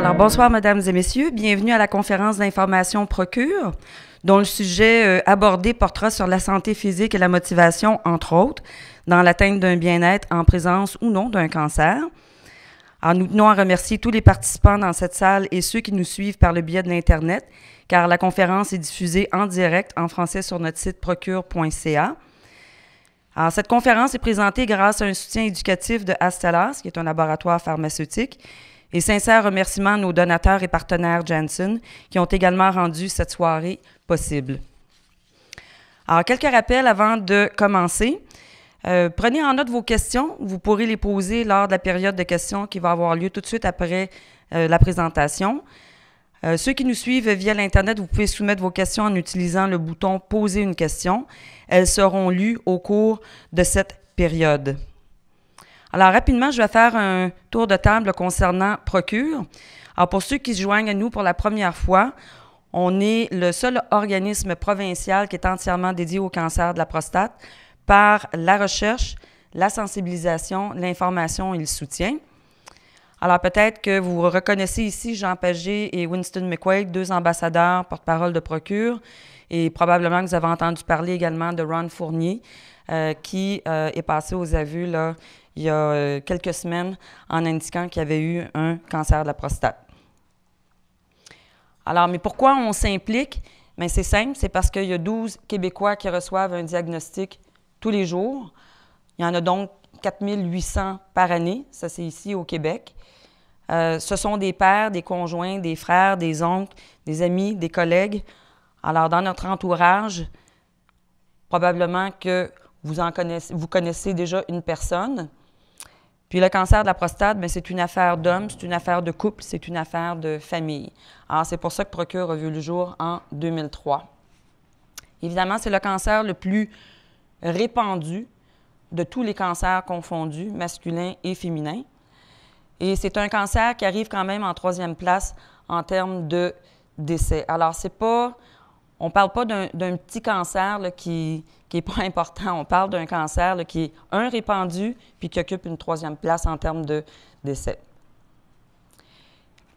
Alors, bonsoir, mesdames et messieurs. Bienvenue à la conférence d'information Procure, dont le sujet euh, abordé portera sur la santé physique et la motivation, entre autres, dans l'atteinte d'un bien-être en présence ou non d'un cancer. En nous tenons à remercier tous les participants dans cette salle et ceux qui nous suivent par le biais de l'Internet, car la conférence est diffusée en direct en français sur notre site procure.ca. cette conférence est présentée grâce à un soutien éducatif de Astellas, qui est un laboratoire pharmaceutique, et sincères remerciements à nos donateurs et partenaires Janssen qui ont également rendu cette soirée possible. Alors, quelques rappels avant de commencer. Euh, prenez en note vos questions. Vous pourrez les poser lors de la période de questions qui va avoir lieu tout de suite après euh, la présentation. Euh, ceux qui nous suivent via l'Internet, vous pouvez soumettre vos questions en utilisant le bouton Poser une question. Elles seront lues au cours de cette période. Alors, rapidement, je vais faire un tour de table concernant Procure. Alors, pour ceux qui se joignent à nous pour la première fois, on est le seul organisme provincial qui est entièrement dédié au cancer de la prostate par la recherche, la sensibilisation, l'information et le soutien. Alors peut-être que vous reconnaissez ici Jean Pagé et Winston McQuaid, deux ambassadeurs porte-parole de Procure, et probablement que vous avez entendu parler également de Ron Fournier, euh, qui euh, est passé aux avus, là, il y a euh, quelques semaines en indiquant qu'il y avait eu un cancer de la prostate. Alors, mais pourquoi on s'implique? Bien, c'est simple, c'est parce qu'il y a 12 Québécois qui reçoivent un diagnostic tous les jours. Il y en a donc 4 800 par année, ça c'est ici au Québec. Euh, ce sont des pères, des conjoints, des frères, des oncles, des amis, des collègues. Alors, dans notre entourage, probablement que vous, en connaissez, vous connaissez déjà une personne. Puis le cancer de la prostate, ben, c'est une affaire d'homme, c'est une affaire de couple, c'est une affaire de famille. Alors, c'est pour ça que Procure a vu le jour en 2003. Évidemment, c'est le cancer le plus répandu de tous les cancers confondus, masculins et féminins. Et c'est un cancer qui arrive quand même en troisième place en termes de décès. Alors, c'est pas on ne parle pas d'un petit cancer qui n'est pas important. On parle d'un cancer qui est un répandu puis qui occupe une troisième place en termes de décès.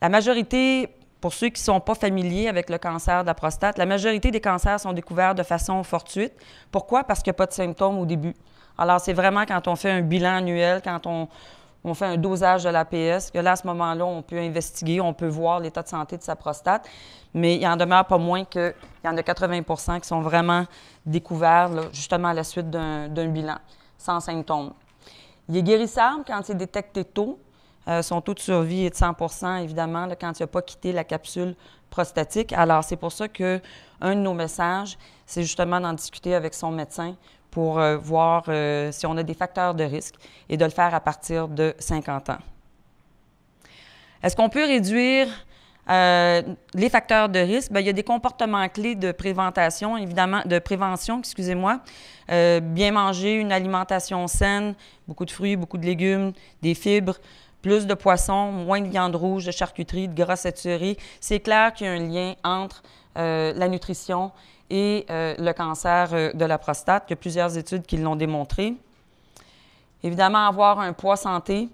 La majorité, pour ceux qui ne sont pas familiers avec le cancer de la prostate, la majorité des cancers sont découverts de façon fortuite. Pourquoi? Parce qu'il n'y a pas de symptômes au début. Alors, c'est vraiment quand on fait un bilan annuel, quand on, on fait un dosage de l'APS, que là, à ce moment-là, on peut investiguer, on peut voir l'état de santé de sa prostate, mais il en demeure pas moins qu'il y en a 80 qui sont vraiment découverts, justement, à la suite d'un bilan, sans symptômes. Il est guérissable quand c'est détecté tôt. Euh, son taux de survie est de 100 évidemment, quand il n'a pas quitté la capsule prostatique. Alors, c'est pour ça qu'un de nos messages, c'est justement d'en discuter avec son médecin pour euh, voir euh, si on a des facteurs de risque et de le faire à partir de 50 ans. Est-ce qu'on peut réduire euh, les facteurs de risque? il y a des comportements clés de prévention, évidemment, de prévention, excusez-moi. bien manger, une alimentation saine, beaucoup de fruits, beaucoup de légumes, des fibres, plus de poissons, moins de viande rouge, de charcuterie, de gras saturé. C'est clair qu'il y a un lien entre la nutrition et et euh, le cancer euh, de la prostate. Il y a plusieurs études qui l'ont démontré. Évidemment, avoir un poids santé,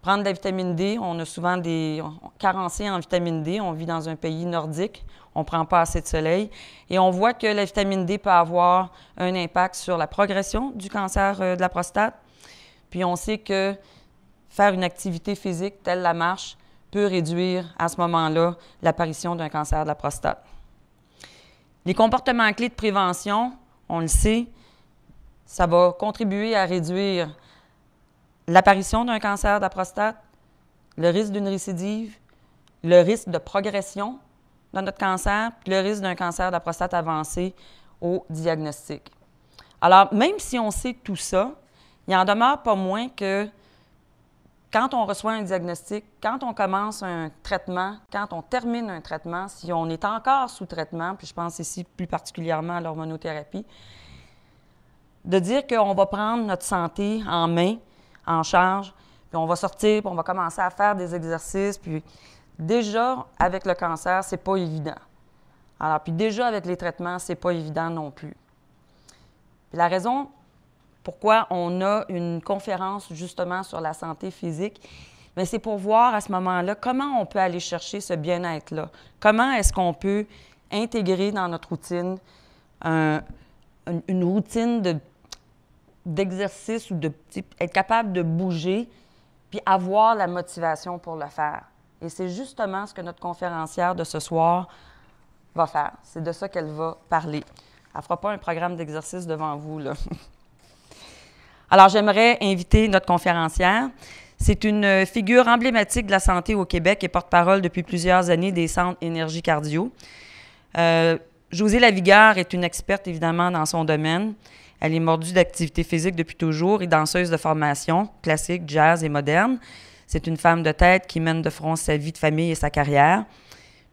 prendre de la vitamine D. On a souvent des carencés en vitamine D. On vit dans un pays nordique. On ne prend pas assez de soleil. Et on voit que la vitamine D peut avoir un impact sur la progression du cancer euh, de la prostate. Puis on sait que faire une activité physique telle la marche peut réduire à ce moment-là l'apparition d'un cancer de la prostate. Les comportements clés de prévention, on le sait, ça va contribuer à réduire l'apparition d'un cancer de la prostate, le risque d'une récidive, le risque de progression dans notre cancer, le risque d'un cancer de la prostate avancé au diagnostic. Alors, même si on sait tout ça, il en demeure pas moins que quand on reçoit un diagnostic, quand on commence un traitement, quand on termine un traitement, si on est encore sous traitement, puis je pense ici plus particulièrement à l'hormonothérapie, de dire qu'on va prendre notre santé en main, en charge, puis on va sortir, puis on va commencer à faire des exercices, puis déjà avec le cancer, c'est pas évident. Alors puis déjà avec les traitements, c'est pas évident non plus. Puis la raison pourquoi on a une conférence justement sur la santé physique, mais c'est pour voir à ce moment-là comment on peut aller chercher ce bien-être-là. Comment est-ce qu'on peut intégrer dans notre routine une, routine d'exercice ou de être capable de bouger, puis avoir la motivation pour le faire. Et c'est justement ce que notre conférencière de ce soir va faire. C'est de ça qu'elle va parler. Elle ne fera pas un programme d'exercice devant vous, là. Alors, j'aimerais inviter notre conférencière. C'est une figure emblématique de la santé au Québec et porte-parole depuis plusieurs années des centres énergie cardio. Euh, Josée Lavigard est une experte, évidemment, dans son domaine. Elle est mordue d'activité physique depuis toujours et danseuse de formation, classique, jazz et moderne. C'est une femme de tête qui mène de front sa vie de famille et sa carrière.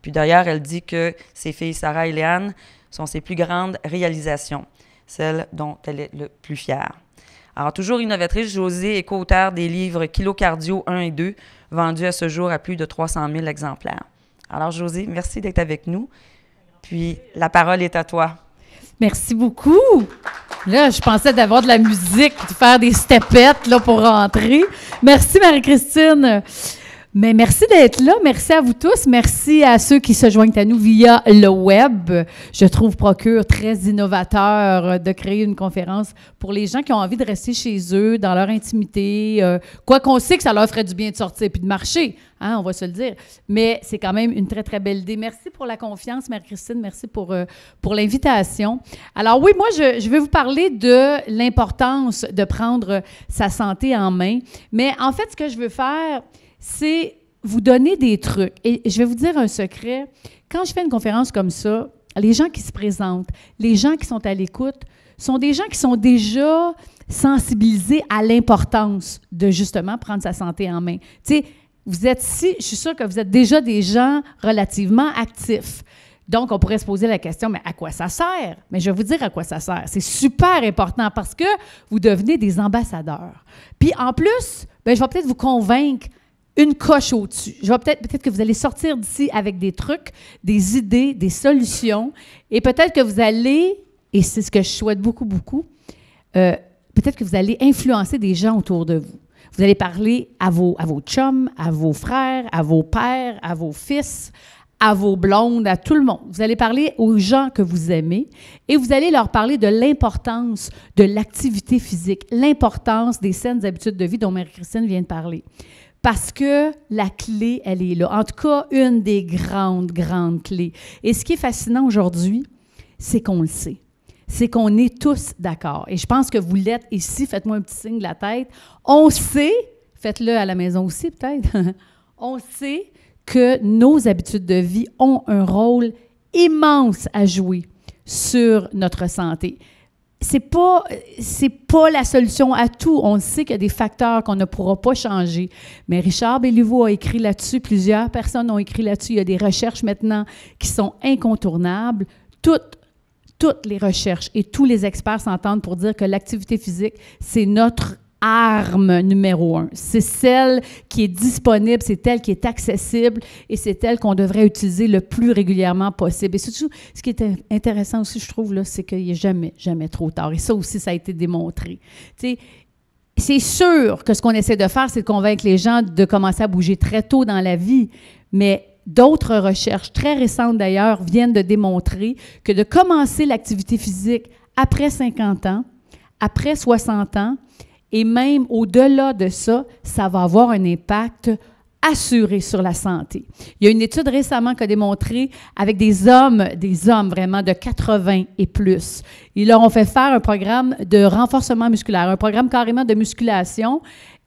Puis d'ailleurs, elle dit que ses filles Sarah et Léane sont ses plus grandes réalisations, celles dont elle est le plus fière. Alors, toujours innovatrice, Josée est co-auteur des livres Kilo Cardio 1 et 2, vendus à ce jour à plus de 300 000 exemplaires. Alors, Josée, merci d'être avec nous. Puis, la parole est à toi. Merci beaucoup. Là, je pensais d'avoir de la musique, de faire des stepettes là, pour rentrer. Merci, Marie-Christine. Mais merci d'être là. Merci à vous tous. Merci à ceux qui se joignent à nous via le web. Je trouve Procure très innovateur euh, de créer une conférence pour les gens qui ont envie de rester chez eux, dans leur intimité. Euh, quoi qu'on sait que ça leur ferait du bien de sortir puis de marcher, hein, on va se le dire. Mais c'est quand même une très, très belle idée. Merci pour la confiance, Mère christine Merci pour, euh, pour l'invitation. Alors oui, moi, je, je vais vous parler de l'importance de prendre sa santé en main. Mais en fait, ce que je veux faire, c'est vous donner des trucs. Et je vais vous dire un secret. Quand je fais une conférence comme ça, les gens qui se présentent, les gens qui sont à l'écoute, sont des gens qui sont déjà sensibilisés à l'importance de justement prendre sa santé en main. Tu sais, vous êtes si, je suis sûre que vous êtes déjà des gens relativement actifs. Donc, on pourrait se poser la question, mais à quoi ça sert? Mais je vais vous dire à quoi ça sert. C'est super important parce que vous devenez des ambassadeurs. Puis en plus, ben, je vais peut-être vous convaincre une coche au-dessus. Je peut-être que vous allez sortir d'ici avec des trucs, des idées, des solutions, et peut-être que vous allez, et c'est ce que je souhaite beaucoup beaucoup, euh, peut-être que vous allez influencer des gens autour de vous. Vous allez parler à vos à vos chums, à vos frères, à vos pères, à vos fils, à vos blondes, à tout le monde. Vous allez parler aux gens que vous aimez et vous allez leur parler de l'importance de l'activité physique, l'importance des saines habitudes de vie dont Marie-Christine vient de parler. Parce que la clé, elle est là. En tout cas, une des grandes, grandes clés. Et ce qui est fascinant aujourd'hui, c'est qu'on le sait. C'est qu'on est tous d'accord. Et je pense que vous l'êtes ici. Faites-moi un petit signe de la tête. On sait, faites-le à la maison aussi peut-être, on sait que nos habitudes de vie ont un rôle immense à jouer sur notre santé c'est pas c'est pas la solution à tout. On sait qu'il y a des facteurs qu'on ne pourra pas changer. Mais Richard Béliveau a écrit là-dessus, plusieurs personnes ont écrit là-dessus. Il y a des recherches maintenant qui sont incontournables. Toutes toutes les recherches et tous les experts s'entendent pour dire que l'activité physique, c'est notre arme numéro un. C'est celle qui est disponible, c'est elle qui est accessible et c'est elle qu'on devrait utiliser le plus régulièrement possible. Et surtout, ce qui est intéressant aussi, je trouve, là, c'est qu'il a jamais, jamais trop tard. Et ça aussi, ça a été démontré. c'est sûr que ce qu'on essaie de faire, c'est de convaincre les gens de commencer à bouger très tôt dans la vie, mais D'autres recherches, très récentes d'ailleurs, viennent de démontrer que de commencer l'activité physique après 50 ans, après 60 ans, et même au-delà de ça, ça va avoir un impact assuré sur la santé. Il y a une étude récemment qui a démontré avec des hommes, des hommes vraiment de 80 et plus, ils leur ont fait faire un programme de renforcement musculaire, un programme carrément de musculation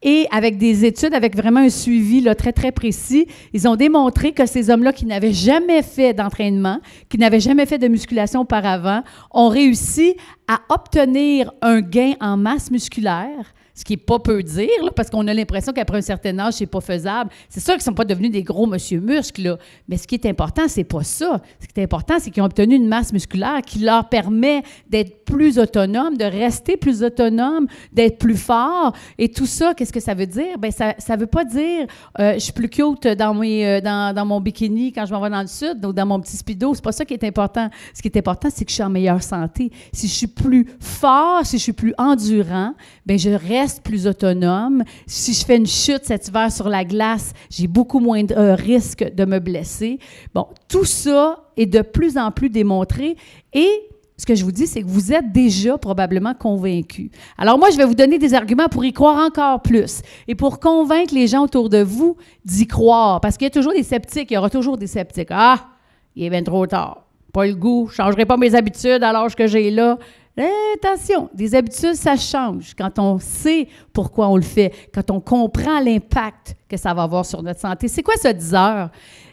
et avec des études, avec vraiment un suivi très, très précis, ils ont démontré que ces hommes-là qui n'avaient jamais fait d'entraînement, qui n'avaient jamais fait de musculation auparavant, ont réussi à obtenir un gain en masse musculaire ce qui n'est pas peu dire, parce qu'on a l'impression qu'après un certain âge, c'est pas faisable. C'est sûr qu'ils ne sont pas devenus des gros monsieur muscles, là, mais ce qui est important, c'est pas ça. Ce qui est important, c'est qu'ils ont obtenu une masse musculaire qui leur permet d'être plus autonomes, de rester plus autonomes, d'être plus forts. Et tout ça, qu'est-ce que ça veut dire? Bien, ça ne veut pas dire euh, je suis plus cute dans, mes, euh, dans, dans, mon bikini quand je m'en vais dans le sud ou dans mon petit speedo. C'est pas ça qui est important. Ce qui est important, c'est que je suis en meilleure santé. Si je suis plus fort, si je suis plus endurant, bien, je reste plus autonome. Si je fais une chute cet hiver sur la glace, j'ai beaucoup moins de euh, risque de me blesser. Bon, tout ça est de plus en plus démontré et ce que je vous dis, c'est que vous êtes déjà probablement convaincus. Alors moi, je vais vous donner des arguments pour y croire encore plus et pour convaincre les gens autour de vous d'y croire. Parce qu'il y a toujours des sceptiques, il y aura toujours des sceptiques. Ah, il est bien trop tard. Pas le goût, je ne changerai pas mes habitudes à l'âge que j'ai là. Eh, attention, des habitudes, ça change quand on sait pourquoi on le fait, quand on comprend l'impact que ça va avoir sur notre santé. C'est quoi ce 10 heures?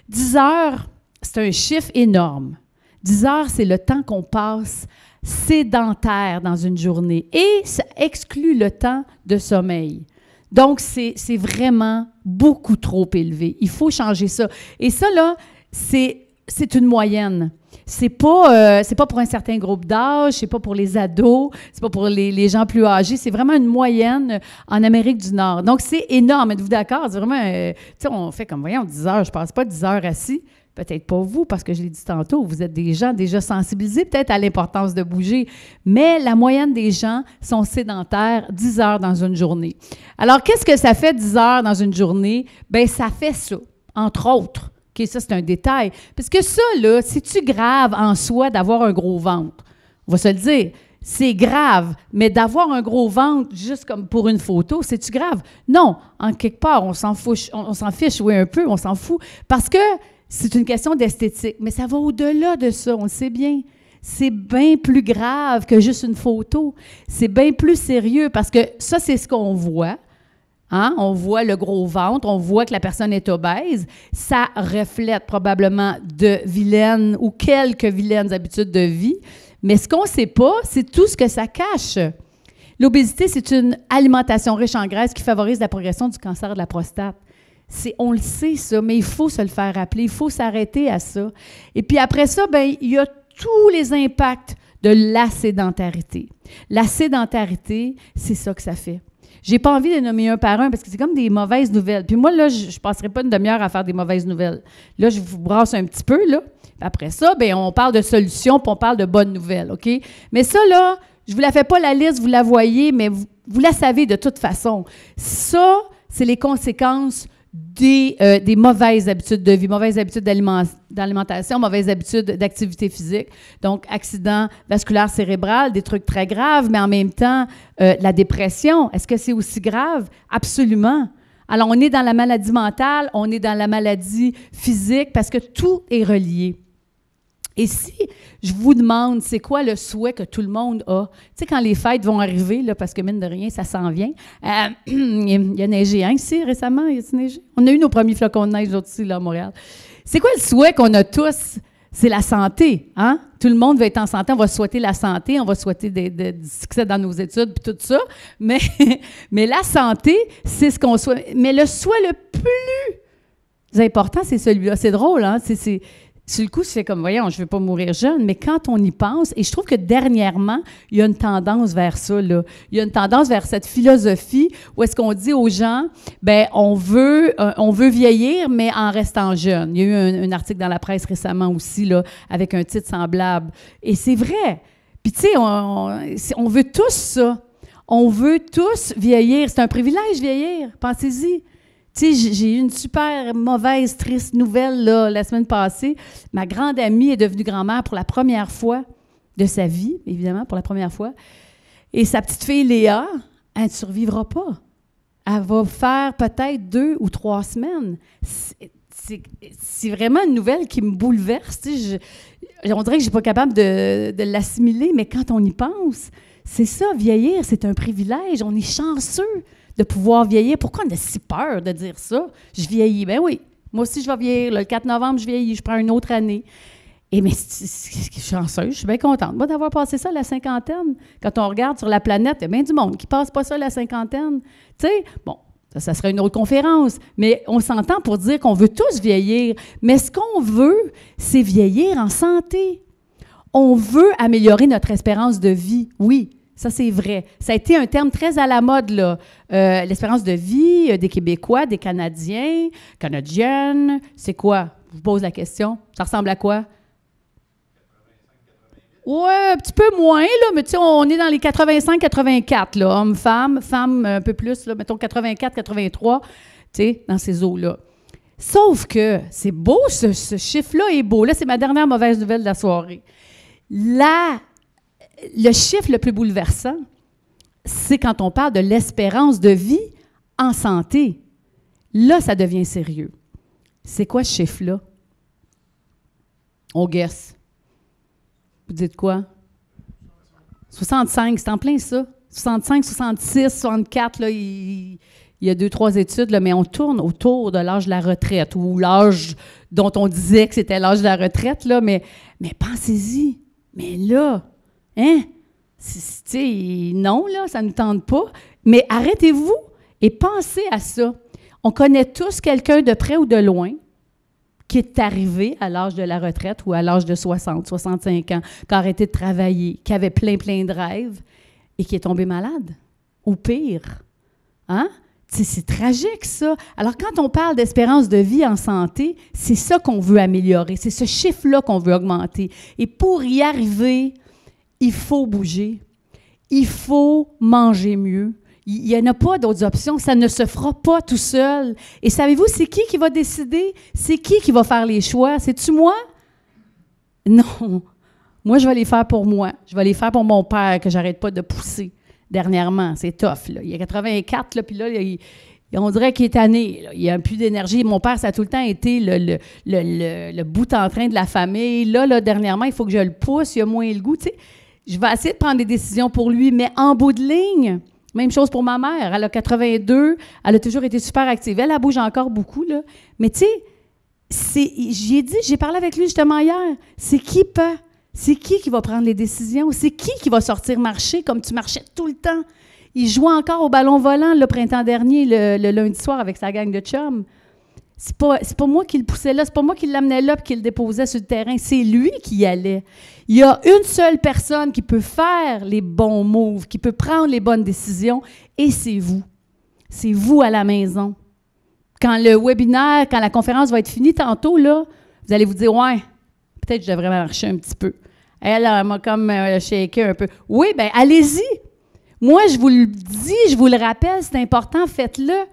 10 heures, c'est un chiffre énorme. 10 heures, c'est le temps qu'on passe sédentaire dans une journée et ça exclut le temps de sommeil. Donc, c'est vraiment beaucoup trop élevé. Il faut changer ça. Et ça, là, c'est c'est une moyenne. C'est pas, euh, c'est pas pour un certain groupe d'âge, c'est pas pour les ados, c'est pas pour les, gens plus âgés, c'est vraiment une moyenne en Amérique du Nord. Donc, c'est énorme, êtes-vous d'accord? C'est vraiment, euh, tu sais, on fait comme, voyons, 10 heures, je passe pas 10 heures assis. Peut-être pas vous, parce que je l'ai dit tantôt, vous êtes des gens déjà sensibilisés peut-être à l'importance de bouger, mais la moyenne des gens sont sédentaires 10 heures dans une journée. Alors, qu'est-ce que ça fait 10 heures dans une journée? Bien, ça fait ça, entre autres ça, c'est un détail. Parce que ça, là, c'est-tu grave en soi d'avoir un gros ventre? On va se le dire. C'est grave, mais d'avoir un gros ventre juste comme pour une photo, c'est-tu grave? Non, en quelque part, on s'en fout, on, s'en fiche, oui, un peu, on s'en fout. Parce que c'est une question d'esthétique, mais ça va au-delà de ça, on le sait bien c'est bien plus grave que juste une photo. C'est bien plus sérieux parce que ça, c'est ce qu'on voit. Hein? On voit le gros ventre, on voit que la personne est obèse. Ça reflète probablement de vilaines ou quelques vilaines habitudes de vie. Mais ce qu'on ne sait pas, c'est tout ce que ça cache. L'obésité, c'est une alimentation riche en graisse qui favorise la progression du cancer de la prostate. C'est, on le sait, ça, mais il faut se le faire rappeler, il faut s'arrêter à ça. Et puis après ça, ben, il y a tous les impacts de la sédentarité. La sédentarité, c'est ça que ça fait. J'ai pas envie de nommer un par un parce que c'est comme des mauvaises nouvelles. Puis moi, là, je, je passerai pas une demi-heure à faire des mauvaises nouvelles. Là, je vous brasse un petit peu, là. Après ça, ben on parle de solutions, puis on parle de bonnes nouvelles, OK? Mais ça, là, je vous la fais pas la liste, vous la voyez, mais vous, vous la savez de toute façon. Ça, c'est les conséquences euh, des, mauvaises habitudes de vie, mauvaises habitudes d'alimentation, mauvaises habitudes d'activité physique, donc accident vasculaire cérébral, des trucs très graves, mais en même temps, euh, la dépression, est-ce que c'est aussi grave? Absolument. Alors, on est dans la maladie mentale, on est dans la maladie physique, parce que tout est relié. Et si je vous demande, c'est quoi le souhait que tout le monde a? Tu sais, quand les fêtes vont arriver, parce que mine de rien, ça s'en vient. Euh, il y a neigé hein, ici récemment, il y a neigé? On a eu nos premiers flocons de neige aujourd'hui là, à Montréal. C'est quoi le souhait qu'on a tous? C'est la santé, hein? Tout le monde va être en santé, on va souhaiter la santé, on va souhaiter du succès dans nos études, puis tout ça. Mais, mais la santé, c'est ce qu'on souhaite. Mais le souhait le plus important, c'est celui-là. C'est drôle, hein? C'est sur le coup, c'est comme, voyons, je ne veux pas mourir jeune, mais quand on y pense, et je trouve que dernièrement, il y a une tendance vers ça, là. Il y a une tendance vers cette philosophie où est-ce qu'on dit aux gens, ben on veut, euh, on veut vieillir, mais en restant jeune. Il y a eu un, article dans la presse récemment aussi, là, avec un titre semblable. Et c'est vrai. Puis, tu sais, on, on veut tous ça. On veut tous vieillir. C'est un privilège vieillir. Pensez-y. Tu j'ai eu une super mauvaise, triste nouvelle la semaine passée. Ma grande amie est devenue grand-mère pour la première fois de sa vie, évidemment, pour la première fois. Et sa petite fille Léa, elle ne survivra pas. Elle va faire peut-être deux ou trois semaines. C'est vraiment une nouvelle qui me bouleverse. on dirait que je suis pas capable de l'assimiler, mais quand on y pense, c'est ça, vieillir, c'est un privilège. On est chanceux de pouvoir vieillir. Pourquoi on a si peur de dire ça? Je vieillis. Ben oui, moi aussi, je vais vieillir. Le 4 novembre, je vieillis. Je prends une autre année. Et mais je suis chanceuse, je suis bien contente. d'avoir passé ça à la cinquantaine, quand on regarde sur la planète, il y a bien du monde qui passe pas ça à la cinquantaine. Tu sais, bon, ça, ça, serait une autre conférence, mais on s'entend pour dire qu'on veut tous vieillir. Mais ce qu'on veut, c'est vieillir en santé. On veut améliorer notre espérance de vie, oui, ça, c'est vrai. Ça a été un terme très à la mode, là. Euh, l'espérance de vie euh, des Québécois, des Canadiens, Canadiennes, c'est quoi? Je vous pose la question. Ça ressemble à quoi? Ouais, un petit peu moins, là, mais tu sais, on est dans les 85-84, là, hommes-femmes, femmes un peu plus, là, mettons 84-83, tu sais, dans ces eaux-là. Sauf que c'est beau, ce, ce chiffre-là est beau. Là, c'est ma dernière mauvaise nouvelle de la soirée. La le chiffre le plus bouleversant, c'est quand on parle de l'espérance de vie en santé. Là, ça devient sérieux. C'est quoi ce chiffre-là? On guesse. Vous dites quoi? 65, c'est en plein ça. 65, 66, 64, il, y a deux, trois études, mais on tourne autour de l'âge de la retraite ou l'âge dont on disait que c'était l'âge de la retraite, là, mais, mais pensez-y. Mais là, Hein? c'est non, là, ça ne tente pas. Mais arrêtez-vous et pensez à ça. On connaît tous quelqu'un de près ou de loin qui est arrivé à l'âge de la retraite ou à l'âge de 60, 65 ans, qui a arrêté de travailler, qui avait plein, plein de rêves et qui est tombé malade. Ou pire. Hein? C'est tragique, ça. Alors, quand on parle d'espérance de vie en santé, c'est ça qu'on veut améliorer. C'est ce chiffre-là qu'on veut augmenter. Et pour y arriver, il faut bouger, il faut manger mieux. Il n'y en a pas d'autres options. Ça ne se fera pas tout seul. Et savez-vous, c'est qui qui va décider? C'est qui qui va faire les choix? C'est-tu moi? Non. Moi, je vais les faire pour moi. Je vais les faire pour mon père que j'arrête pas de pousser dernièrement. C'est tough. Là. Il a 84, là, puis là, on dirait qu'il est tanné. Il Il a plus d'énergie. Mon père, ça a tout le temps été le, le, le, bout en train de la famille. Là, là, dernièrement, il faut que je le pousse. Il a moins le goût je vais essayer de prendre des décisions pour lui, mais en bout de ligne, même chose pour ma mère. Elle a 82, elle a toujours été super active. Elle, a bouge encore beaucoup, là. Mais tu sais, j'ai dit, j'ai parlé avec lui justement hier, c'est qui peut? C'est qui qui va prendre les décisions? C'est qui qui va sortir marcher comme tu marchais tout le temps? Il jouait encore au ballon volant le printemps dernier, le, lundi soir, avec sa gang de chums. C'est pas, pas moi qui le poussais là, c'est pas moi qui l'amenais là et qui le déposais sur le terrain, c'est lui qui y allait. Il y a une seule personne qui peut faire les bons moves, qui peut prendre les bonnes décisions, et c'est vous. C'est vous à la maison. Quand le webinaire, quand la conférence va être finie tantôt, là, vous allez vous dire Ouais, peut-être que je devrais marcher un petit peu. Elle, elle m'a comme euh, shaké un peu. Oui, bien, allez-y. Moi, je vous le dis, je vous le rappelle, c'est important, faites-le.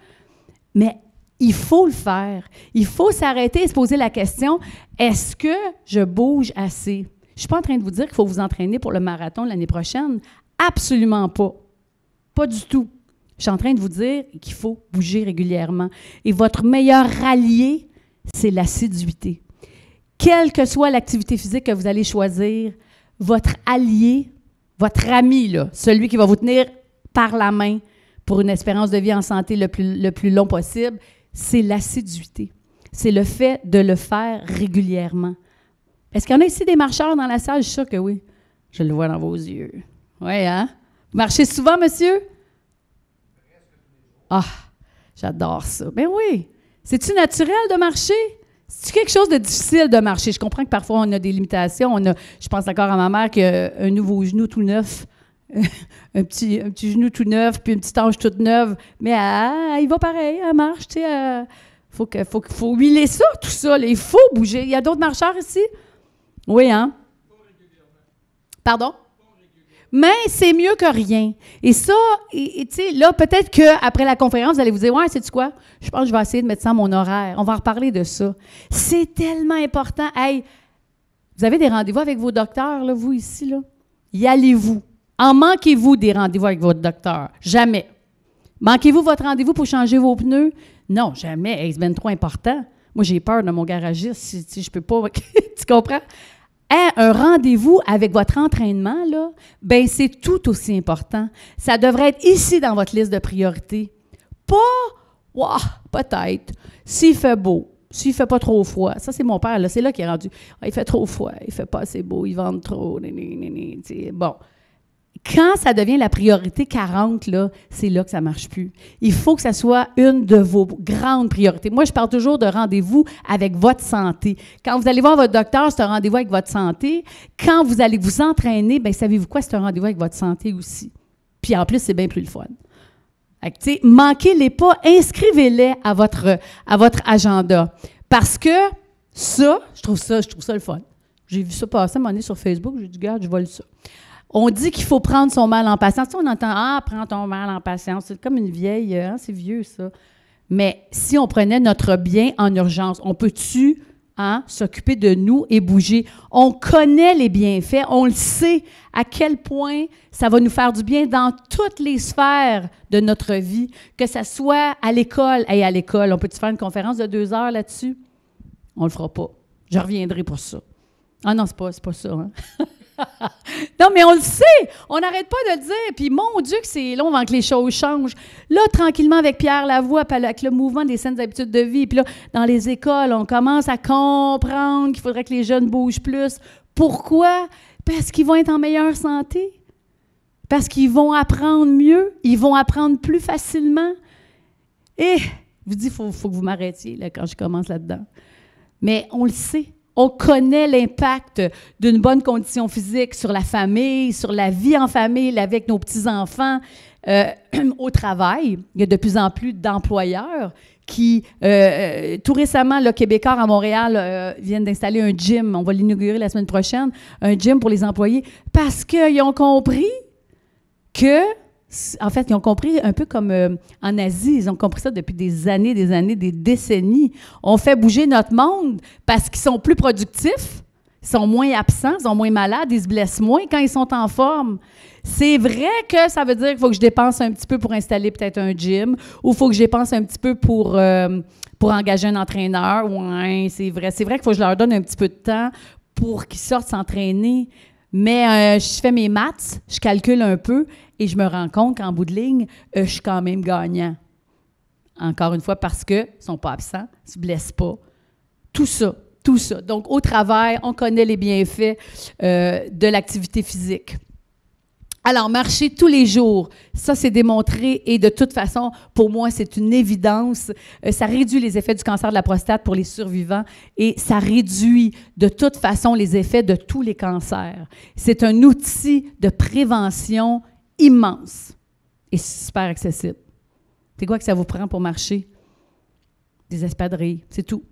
Mais il faut le faire. Il faut s'arrêter et se poser la question, est-ce que je bouge assez? Je ne suis pas en train de vous dire qu'il faut vous entraîner pour le marathon l'année prochaine. Absolument pas. Pas du tout. Je suis en train de vous dire qu'il faut bouger régulièrement. Et votre meilleur allié, c'est l'assiduité. Quelle que soit l'activité physique que vous allez choisir, votre allié, votre ami, celui qui va vous tenir par la main pour une espérance de vie en santé le plus long possible, c'est l'assiduité. C'est le fait de le faire régulièrement. Est-ce qu'il y en a ici des marcheurs dans la salle? Je suis sûre que oui. Je le vois dans vos yeux. Oui, hein? Vous marchez souvent, monsieur? Ah, j'adore ça. Ben oui. C'est-tu naturel de marcher? C'est quelque chose de difficile de marcher. Je comprends que parfois on a des limitations. On a, je pense encore à ma mère qui a un nouveau genou tout neuf. un, petit, un petit genou tout neuf, puis une petite hanche toute neuve. Mais ah, ah il va pareil, elle marche, tu euh, faut que, faut, faut huiler ça, tout ça. Il faut bouger. Il y a d'autres marcheurs ici? Oui, hein? Pardon? Mais c'est mieux que rien. Et ça, tu sais, là, peut-être que après la conférence, vous allez vous dire, ouais, c'est tu quoi? Je pense que je vais essayer de mettre ça à mon horaire. On va reparler de ça. C'est tellement important. Hey, vous avez des rendez-vous avec vos docteurs, là, vous ici, là? Y allez-vous. En manquez-vous des rendez-vous avec votre docteur? Jamais. Manquez-vous votre rendez-vous pour changer vos pneus? Non, jamais. c'est bien trop important. Moi, j'ai peur de mon garagiste si, si je peux pas. tu comprends? Hein, un rendez-vous avec votre entraînement, là, ben c'est tout aussi important. Ça devrait être ici dans votre liste de priorités. Pas, wow, peut-être, s'il fait beau, s'il fait pas trop froid. Ça, c'est mon père, là. C'est là qu'il est rendu. Ah, il fait trop froid, il fait pas assez beau, il vente trop. bon quand ça devient la priorité 40, là, c'est là que ça marche plus. Il faut que ça soit une de vos grandes priorités. Moi, je parle toujours de rendez-vous avec votre santé. Quand vous allez voir votre docteur, c'est un rendez-vous avec votre santé. Quand vous allez vous entraîner, ben savez-vous quoi, c'est un rendez-vous avec votre santé aussi. Puis en plus, c'est bien plus le fun. manquez-les pas, inscrivez-les à votre, à votre agenda. Parce que ça, je trouve ça, je trouve ça le fun. J'ai vu ça passer à un moment donné sur Facebook, j'ai dit, garde, je vole ça. On dit qu'il faut prendre son mal en patience. on entend Ah, prends ton mal en patience, c'est comme une vieille, hein, c'est vieux ça. Mais si on prenait notre bien en urgence, on peut-tu hein, s'occuper de nous et bouger? On connaît les bienfaits, on le sait à quel point ça va nous faire du bien dans toutes les sphères de notre vie, que ça soit à l'école. Et à l'école, on peut-tu faire une conférence de deux heures là-dessus? On le fera pas. Je reviendrai pour ça. Ah non, c'est pas, pas ça. Hein. non, mais on le sait. On n'arrête pas de le dire. Puis mon Dieu que c'est long avant que les choses changent. Là, tranquillement, avec Pierre Lavoie, avec le mouvement des saines habitudes de vie, puis là, dans les écoles, on commence à comprendre qu'il faudrait que les jeunes bougent plus. Pourquoi? Parce qu'ils vont être en meilleure santé. Parce qu'ils vont apprendre mieux. Ils vont apprendre plus facilement. Et vous dites il faut, faut que vous m'arrêtiez quand je commence là-dedans. Mais on le sait. On connaît l'impact d'une bonne condition physique sur la famille, sur la vie en famille, avec nos petits-enfants, euh, au travail. Il y a de plus en plus d'employeurs qui, euh, euh, tout récemment, le Québécois à Montréal vient viennent d'installer un gym. On va l'inaugurer la semaine prochaine, un gym pour les employés, parce qu'ils ont compris que en fait, ils ont compris un peu comme euh, en Asie, ils ont compris ça depuis des années, des années, des décennies. On fait bouger notre monde parce qu'ils sont plus productifs, ils sont moins absents, ils sont moins malades, ils se blessent moins quand ils sont en forme. C'est vrai que ça veut dire qu'il faut que je dépense un petit peu pour installer peut-être un gym ou il faut que je dépense un petit peu pour... Euh, pour engager un entraîneur, c'est vrai. C'est vrai qu'il faut que je leur donne un petit peu de temps pour qu'ils sortent s'entraîner. Mais euh, je fais mes maths, je calcule un peu et je me rends compte qu'en bout de ligne, euh, je suis quand même gagnant. Encore une fois, parce qu'ils ne sont pas absents, ils ne se blessent pas. Tout ça, tout ça. Donc, au travail, on connaît les bienfaits euh, de l'activité physique. Alors, marcher tous les jours, ça c'est démontré et de toute façon, pour moi, c'est une évidence. Euh, ça réduit les effets du cancer de la prostate pour les survivants et ça réduit de toute façon les effets de tous les cancers. C'est un outil de prévention immense et super accessible. C'est quoi que ça vous prend pour marcher? Des espadrilles, c'est tout.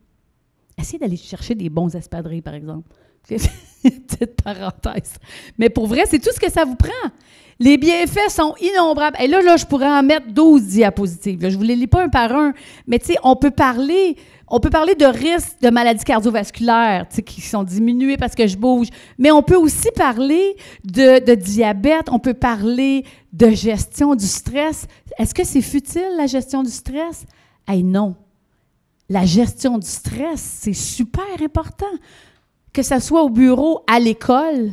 Essayez d'aller chercher des bons espadrilles, par exemple. Petite parenthèse. Mais pour vrai, c'est tout ce que ça vous prend. Les bienfaits sont innombrables. Et là, là, je pourrais en mettre 12 diapositives. je ne vous les lis pas un par un. Mais tu sais, on peut parler. On peut parler de risques de maladies cardiovasculaires qui sont diminués parce que je bouge, mais on peut aussi parler de, diabète, on peut parler de gestion du stress. Est-ce que c'est futile, la gestion du stress? Eh non. La gestion du stress, c'est super important que ce soit au bureau, à l'école,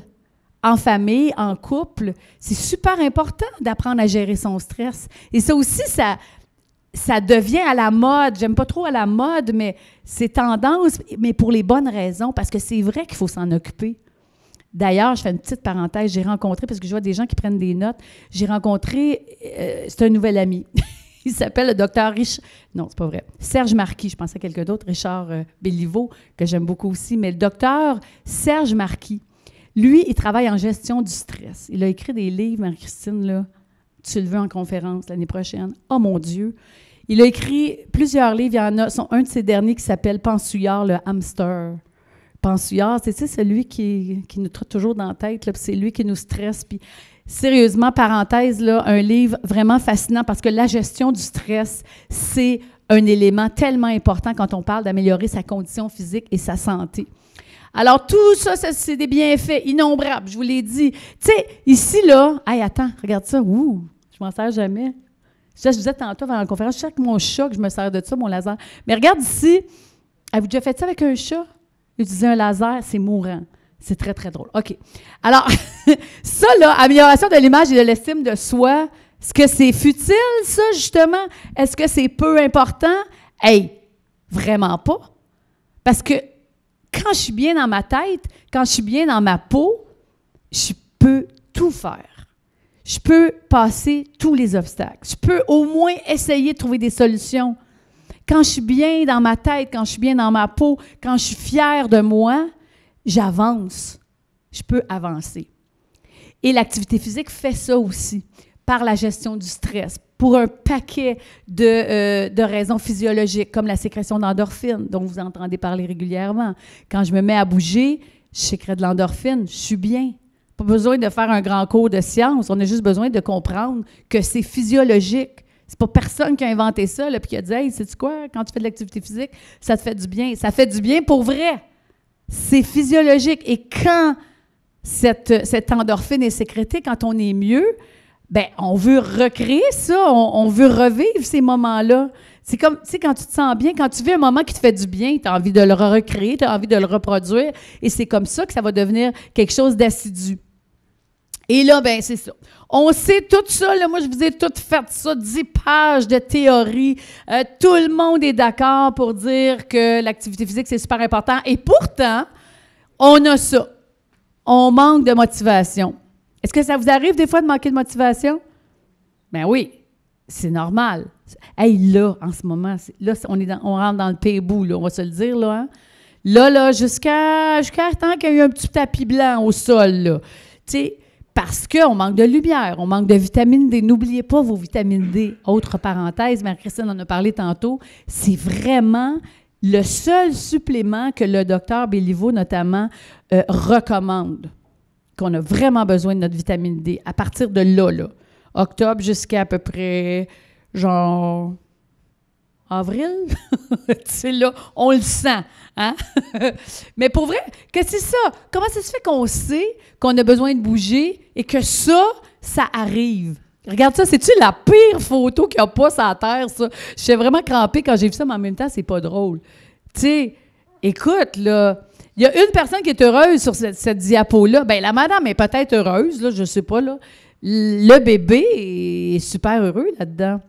en famille, en couple, c'est super important d'apprendre à gérer son stress. Et ça aussi, ça, ça devient à la mode. J'aime pas trop à la mode, mais c'est tendance, mais pour les bonnes raisons, parce que c'est vrai qu'il faut s'en occuper. D'ailleurs, je fais une petite parenthèse, j'ai rencontré, parce que je vois des gens qui prennent des notes, j'ai rencontré, euh, c'est un nouvel ami. Il s'appelle le docteur Rich, Non, c'est pas vrai. Serge Marquis, je pensais à quelqu'un d'autre, Richard euh, que j'aime beaucoup aussi. Mais le docteur Serge Marquis, lui, il travaille en gestion du stress. Il a écrit des livres, Marie-Christine, là. Tu le veux en conférence l'année prochaine. Oh mon Dieu! Il a écrit plusieurs livres. Il y en a. sont un de ces derniers qui s'appelle Pensouillard, le hamster. Pensouillard, c'est celui qui, qui nous trotte toujours dans la tête. C'est lui qui nous stresse. Puis sérieusement, parenthèse, là, un livre vraiment fascinant parce que la gestion du stress, c'est un élément tellement important quand on parle d'améliorer sa condition physique et sa santé. Alors, tout ça, c'est des bienfaits innombrables, je vous l'ai dit. Tu sais, ici, là, hey, attends, regarde ça, ouh, je m'en sers jamais. Je, vous disais tantôt avant la conférence, chaque mon chat je me sers de ça, mon laser. Mais regarde ici, avez-vous déjà fait ça avec un chat? Utiliser un laser, c'est mourant. C'est très, très drôle. OK. Alors, ça, là, amélioration de l'image et de l'estime de soi, est-ce que c'est futile, ça, justement? Est-ce que c'est peu important? Hey, vraiment pas. Parce que quand je suis bien dans ma tête, quand je suis bien dans ma peau, je peux tout faire. Je peux passer tous les obstacles. Je peux au moins essayer de trouver des solutions. Quand je suis bien dans ma tête, quand je suis bien dans ma peau, quand je suis fière de moi, j'avance, je peux avancer. Et l'activité physique fait ça aussi, par la gestion du stress, pour un paquet de, euh, de raisons physiologiques, comme la sécrétion d'endorphines, dont vous entendez parler régulièrement. Quand je me mets à bouger, je sécrète de l'endorphine, je suis bien. Pas besoin de faire un grand cours de science, on a juste besoin de comprendre que c'est physiologique. C'est pas personne qui a inventé ça, là, puis qui a dit Hey, sais-tu quoi, quand tu fais de l'activité physique, ça te fait du bien. Ça fait du bien pour vrai. C'est physiologique. Et quand cette, endorphine est sécrétée, quand on est mieux, ben on veut recréer ça, on, veut revivre ces moments-là. C'est comme, tu sais, quand tu te sens bien, quand tu vis un moment qui te fait du bien, tu as envie de le recréer, tu as envie de le reproduire, et c'est comme ça que ça va devenir quelque chose d'assidu. Et là, ben c'est ça. On sait tout ça. moi, je vous ai tout fait ça, dix pages de théorie. Euh, tout le monde est d'accord pour dire que l'activité physique, c'est super important. Et pourtant, on a ça. On manque de motivation. Est-ce que ça vous arrive des fois de manquer de motivation? Ben oui, c'est normal. et là, en ce moment, là, on, est rentre dans le pébou, on va se le dire, là. Hein. Là, là, jusqu'à jusqu'à qu'il y a eu un petit tapis blanc au sol, là. Tu sais, parce qu'on manque de lumière, on manque de vitamine D. N'oubliez pas vos vitamines D. Autre parenthèse, Marie-Christine en a parlé tantôt, c'est vraiment le seul supplément que le docteur Béliveau, notamment, euh, recommande, qu'on a vraiment besoin de notre vitamine D, à partir de là, là octobre jusqu'à à peu près, genre, avril, là, on le sent. Hein? Mais pour vrai, que c'est ça? Comment ça se fait qu'on sait qu'on a besoin de bouger et que ça, ça arrive? Regarde ça, c'est-tu la pire photo qu'il n'y a pas sur la Terre, ça? suis vraiment crampée quand j'ai vu ça, mais en même temps, c'est pas drôle. Tu sais, écoute, là, il y a une personne qui est heureuse sur cette, diapo-là. Bien, la madame est peut-être heureuse, là, je sais pas, là. Le bébé est super heureux là-dedans.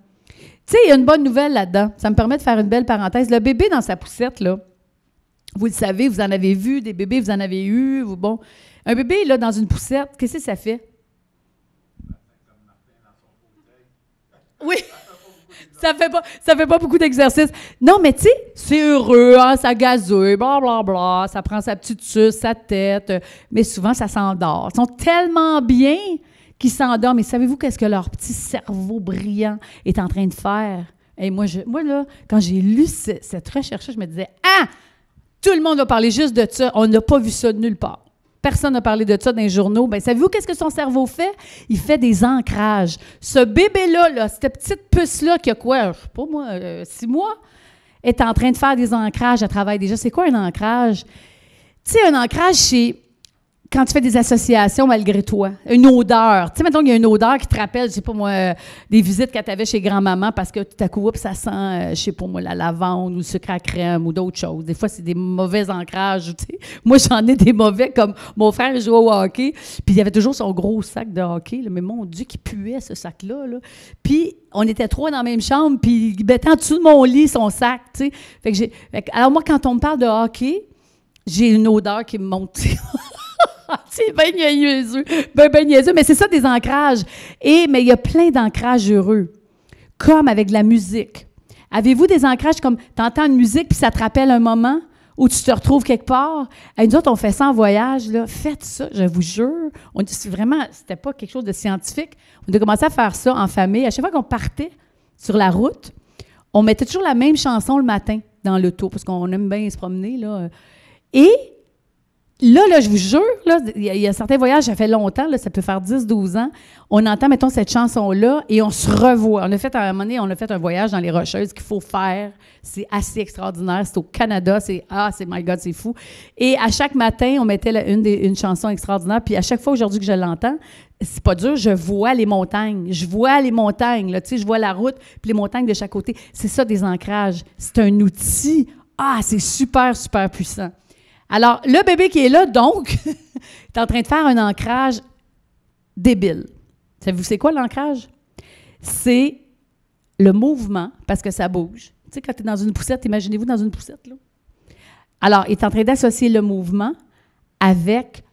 Tu sais, il y a une bonne nouvelle là-dedans. Ça me permet de faire une belle parenthèse. Le bébé dans sa poussette, là, vous le savez, vous en avez vu, des bébés, vous en avez eu. Vous, bon. Un bébé, là, dans une poussette, qu'est-ce que ça fait? Oui! ça fait pas ça fait pas beaucoup d'exercice. Non, mais tu sais, c'est heureux, hein, ça gazouille, bla bla bla, ça prend sa petite suce, sa tête, mais souvent ça s'endort. Ils sont tellement bien qui s'endorment. Et savez-vous qu'est-ce que leur petit cerveau brillant est en train de faire? Et moi, moi là, quand j'ai lu cette recherche là je me disais, ah, tout le monde a parlé juste de ça. On n'a pas vu ça de nulle part. Personne n'a parlé de ça dans les journaux. Mais ben, savez-vous qu'est-ce que son cerveau fait? Il fait des ancrages. Ce bébé-là, cette petite puce-là qui a quoi, je sais pas moi, euh, six mois, est en train de faire des ancrages à travail. déjà. C'est quoi un ancrage? Tu sais, un ancrage, c'est quand tu fais des associations malgré toi, une odeur. Tu sais, maintenant il y a une odeur qui te rappelle, je sais pas moi, euh, des visites que tu avais chez grand-maman parce que tu à coup, ça sent, euh, je sais pas moi, la lavande ou le sucre à crème ou d'autres choses. Des fois, c'est des mauvais ancrages. Moi, j'en ai des mauvais, comme mon frère jouait au hockey, puis il avait toujours son gros sac de hockey. mais mon Dieu, qui puait ce sac-là. Là. Puis on était trois dans la même chambre, puis il mettait en dessous de mon lit son sac. Fait alors moi, quand on me parle de hockey, j'ai une odeur qui me monte. c'est bien niaiseux. Ben, ben niaiseux. Mais c'est ça, des ancrages. Et, mais il y a plein d'ancrages heureux, comme avec la musique. Avez-vous des ancrages comme entends une musique puis ça te rappelle un moment où tu te retrouves quelque part? À nous autres, on fait ça en voyage. Là. Faites ça, je vous jure. On, vraiment, c'était pas quelque chose de scientifique. On a commencé à faire ça en famille. À chaque fois qu'on partait sur la route, on mettait toujours la même chanson le matin dans l'auto parce qu'on aime bien se promener. Là. Et Là, je vous jure, il y, a certains voyages, ça fait longtemps, ça peut faire 10-12 ans, on entend, mettons, cette chanson-là et on se revoit. On a fait, à un moment donné, on a fait un voyage dans les Rocheuses qu'il faut faire. C'est assez extraordinaire. C'est au Canada. C'est, ah, c'est my God, c'est fou. Et à chaque matin, on mettait une, une chanson extraordinaire. Puis à chaque fois aujourd'hui que je l'entends, c'est pas dur, je vois les montagnes. Je vois les montagnes, tu sais, je vois la route, puis les montagnes de chaque côté. C'est ça, des ancrages. C'est un outil. Ah, c'est super, super puissant. Alors, le bébé qui est là, donc, est en train de faire un ancrage débile. Savez-vous, c'est quoi l'ancrage? C'est le mouvement, parce que ça bouge. Tu sais, quand tu es dans une poussette, imaginez-vous dans une poussette. Là. Alors, il est en train d'associer le mouvement avec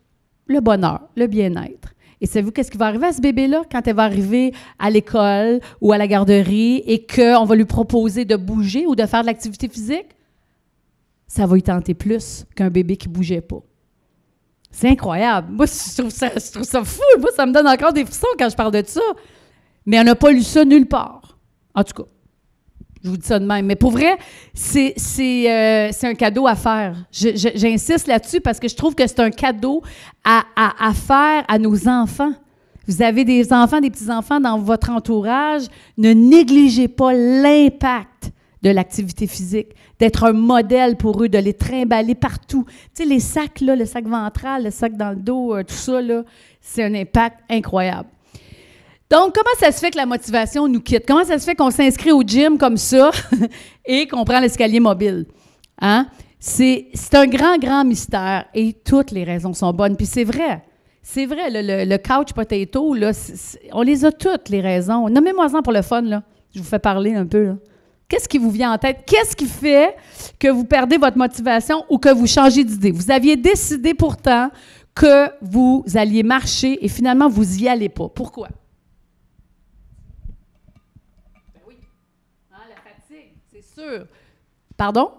le bonheur, le bien-être. Et savez-vous qu'est-ce qui va arriver à ce bébé-là quand elle va arriver à l'école ou à la garderie et qu'on va lui proposer de bouger ou de faire de l'activité physique? ça va y tenter plus qu'un bébé qui bougeait pas. C'est incroyable. Moi, je trouve, ça, fou. Moi, ça me donne encore des frissons quand je parle de ça. Mais on n'a pas lu ça nulle part. En tout cas, je vous dis ça de même. Mais pour vrai, c'est euh, un cadeau à faire. J'insiste là-dessus parce que je trouve que c'est un cadeau à faire à nos enfants. Vous avez des enfants, des petits-enfants dans votre entourage. Ne négligez pas l'impact de l'activité physique, d'être un modèle pour eux, de les trimballer partout. Tu sais, les sacs, le sac ventral, le sac dans le dos, euh, tout ça, c'est un impact incroyable. Donc, comment ça se fait que la motivation nous quitte? Comment ça se fait qu'on s'inscrit au gym comme ça et qu'on prend l'escalier mobile? Hein? C'est un grand, grand mystère et toutes les raisons sont bonnes. Puis c'est vrai, c'est vrai, le, le, couch potato, là, on les a toutes, les raisons. Nommez-moi-en pour le fun, là. Je vous fais parler un peu, Qu'est-ce qui vous vient en tête? Qu'est-ce qui fait que vous perdez votre motivation ou que vous changez d'idée? Vous aviez décidé pourtant que vous alliez marcher et finalement, vous n'y allez pas. Pourquoi? Ben oui. Hein, la fatigue, c'est sûr. Pardon?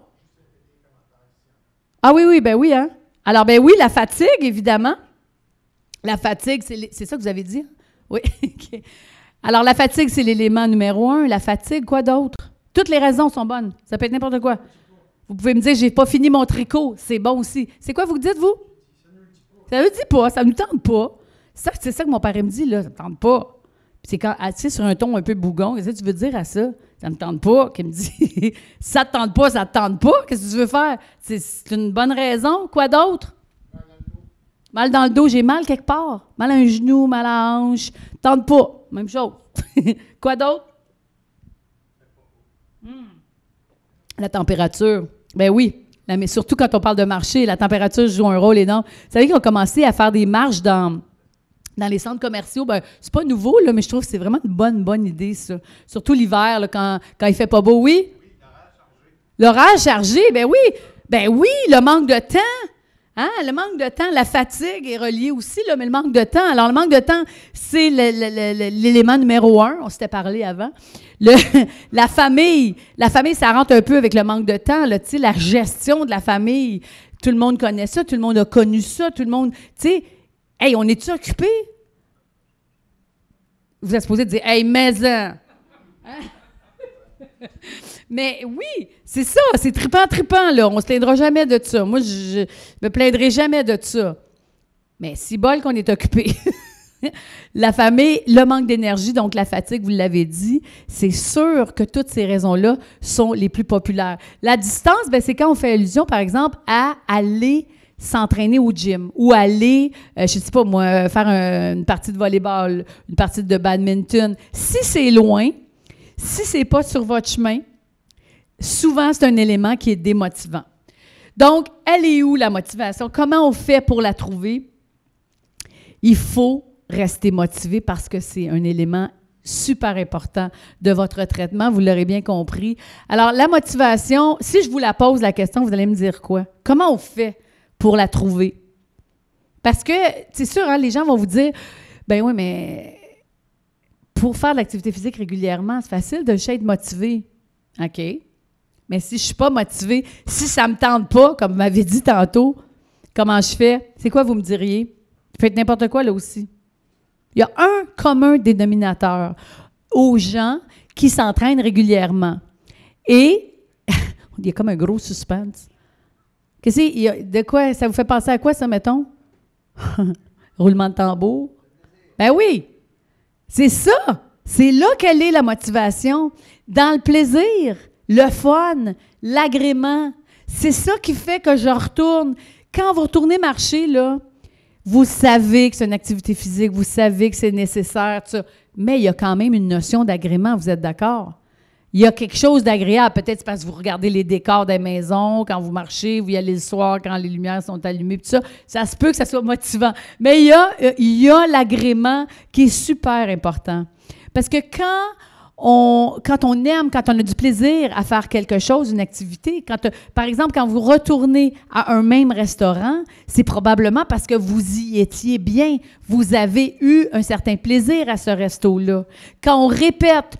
Ah oui, oui, ben oui, hein? Alors, ben oui, la fatigue, évidemment. La fatigue, c'est ça que vous avez dit? Hein? Oui. Alors, la fatigue, c'est l'élément numéro un. La fatigue, quoi d'autre? Toutes les raisons sont bonnes. Ça peut être n'importe quoi. Vous pouvez me dire, j'ai pas fini mon tricot. C'est bon aussi. C'est quoi vous dites, vous? Ça ne dit pas. Ça ne nous tente pas. C'est ça que mon père me dit, là. Ça ne tente pas. c'est quand, assis sur un ton un peu bougon, qu'est-ce que tu veux dire à ça? Ça ne me tente pas. Qu'il me dit, ça te tente pas, ça ne te tente pas. Qu'est-ce que tu veux faire? C'est une bonne raison. Quoi d'autre? Mal dans le dos, j'ai mal quelque part. Mal à un genou, mal à la Tente pas. Même chose. Quoi d'autre? Mm. La température. Ben oui. mais surtout quand on parle de marché, la température joue un rôle énorme. Vous savez qu'on a commencé à faire des marches dans, dans les centres commerciaux. Ben, c'est pas nouveau, là, mais je trouve que c'est vraiment une bonne, bonne idée, ça. Surtout l'hiver, quand, quand il fait pas beau, oui? oui l'orage chargé. L'orage chargé, ben oui. Ben oui, le manque de temps. Hein? Le manque de temps, la fatigue est reliée aussi, mais le manque de temps. Alors, le manque de temps, c'est l'élément numéro un. On s'était parlé avant. la famille, la famille, ça rentre un peu avec le manque de temps. la gestion de la famille. Tout le monde connaît ça, tout le monde a connu ça, tout le monde. Tu sais, hey, on est-tu occupé? Vous êtes supposé dire, hey, maison! Hein? Mais oui, c'est ça, c'est tripant, tripant, là. On se plaindra jamais de ça. Moi, je, ne me plaindrai jamais de ça. Mais si bol qu'on est occupé. la famille, le manque d'énergie, donc la fatigue, vous l'avez dit, c'est sûr que toutes ces raisons-là sont les plus populaires. La distance, ben, c'est quand on fait allusion, par exemple, à aller s'entraîner au gym ou aller, euh, je ne sais pas moi, euh, faire une partie de volleyball, une partie de badminton. Si c'est loin, si c'est pas sur votre chemin, souvent, c'est un élément qui est démotivant. Donc, elle est où la motivation? Comment on fait pour la trouver? Il faut rester motivé parce que c'est un élément super important de votre traitement, vous l'aurez bien compris. Alors, la motivation, si je vous la pose la question, vous allez me dire quoi? Comment on fait pour la trouver? Parce que, c'est sûr, hein, les gens vont vous dire, ben oui, mais pour faire de l'activité physique régulièrement, c'est facile de être motivé. OK. Mais si je suis pas motivée, si ça me tente pas, comme vous m'avez dit tantôt, comment je fais? C'est quoi vous me diriez? Faites n'importe quoi là aussi. Il y a un commun dénominateur aux gens qui s'entraînent régulièrement. Et il y a comme un gros suspense. Qu'est-ce que de quoi ça vous fait penser à quoi ça mettons Roulement de tambour. Ben oui. C'est ça. C'est là qu'elle est la motivation dans le plaisir le fun, l'agrément. C'est ça qui fait que je retourne. Quand vous retournez marcher, là, vous savez que c'est une activité physique, vous savez que c'est nécessaire, ça. Mais il y a quand même une notion d'agrément, vous êtes d'accord? Il y a quelque chose d'agréable, peut-être parce que vous regardez les décors des maisons, quand vous marchez, vous y allez le soir, quand les lumières sont allumées, tout ça. Ça se peut que ça soit motivant. Mais il y euh, il y a l'agrément qui est super important. Parce que quand quand on aime, quand on a du plaisir à faire quelque chose, une activité, quand, par exemple, quand vous retournez à un même restaurant, c'est probablement parce que vous y étiez bien. Vous avez eu un certain plaisir à ce resto-là. Quand on répète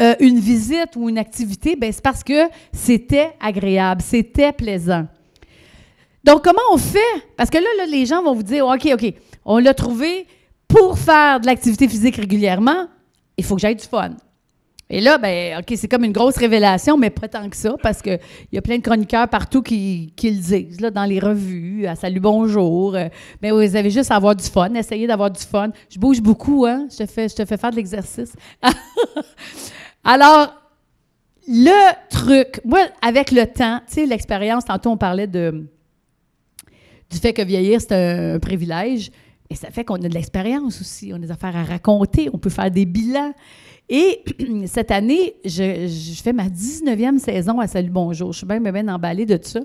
euh, une visite ou une activité, ben, c'est parce que c'était agréable, c'était plaisant. Donc, comment on fait? Parce que là, les gens vont vous dire, OK, OK, on l'a trouvé pour faire de l'activité physique régulièrement, il faut que j'aille du fun. Et là, ben, OK, c'est comme une grosse révélation, mais pas tant que ça, parce qu'il y a plein de chroniqueurs partout qui, le disent, là, dans les revues, à Salut Bonjour. mais euh, ben vous avez juste à avoir du fun, essayez d'avoir du fun. Je bouge beaucoup, hein? Je te fais, je te fais faire de l'exercice. Alors, le truc, moi, avec le temps, tu sais, l'expérience, tantôt on parlait du fait que vieillir, c'est un, privilège. Et ça fait qu'on a de l'expérience aussi, on a des affaires à raconter, on peut faire des bilans. Et cette année, je, fais ma 19e saison à Salut Bonjour. Je suis bien, bien, emballée de ça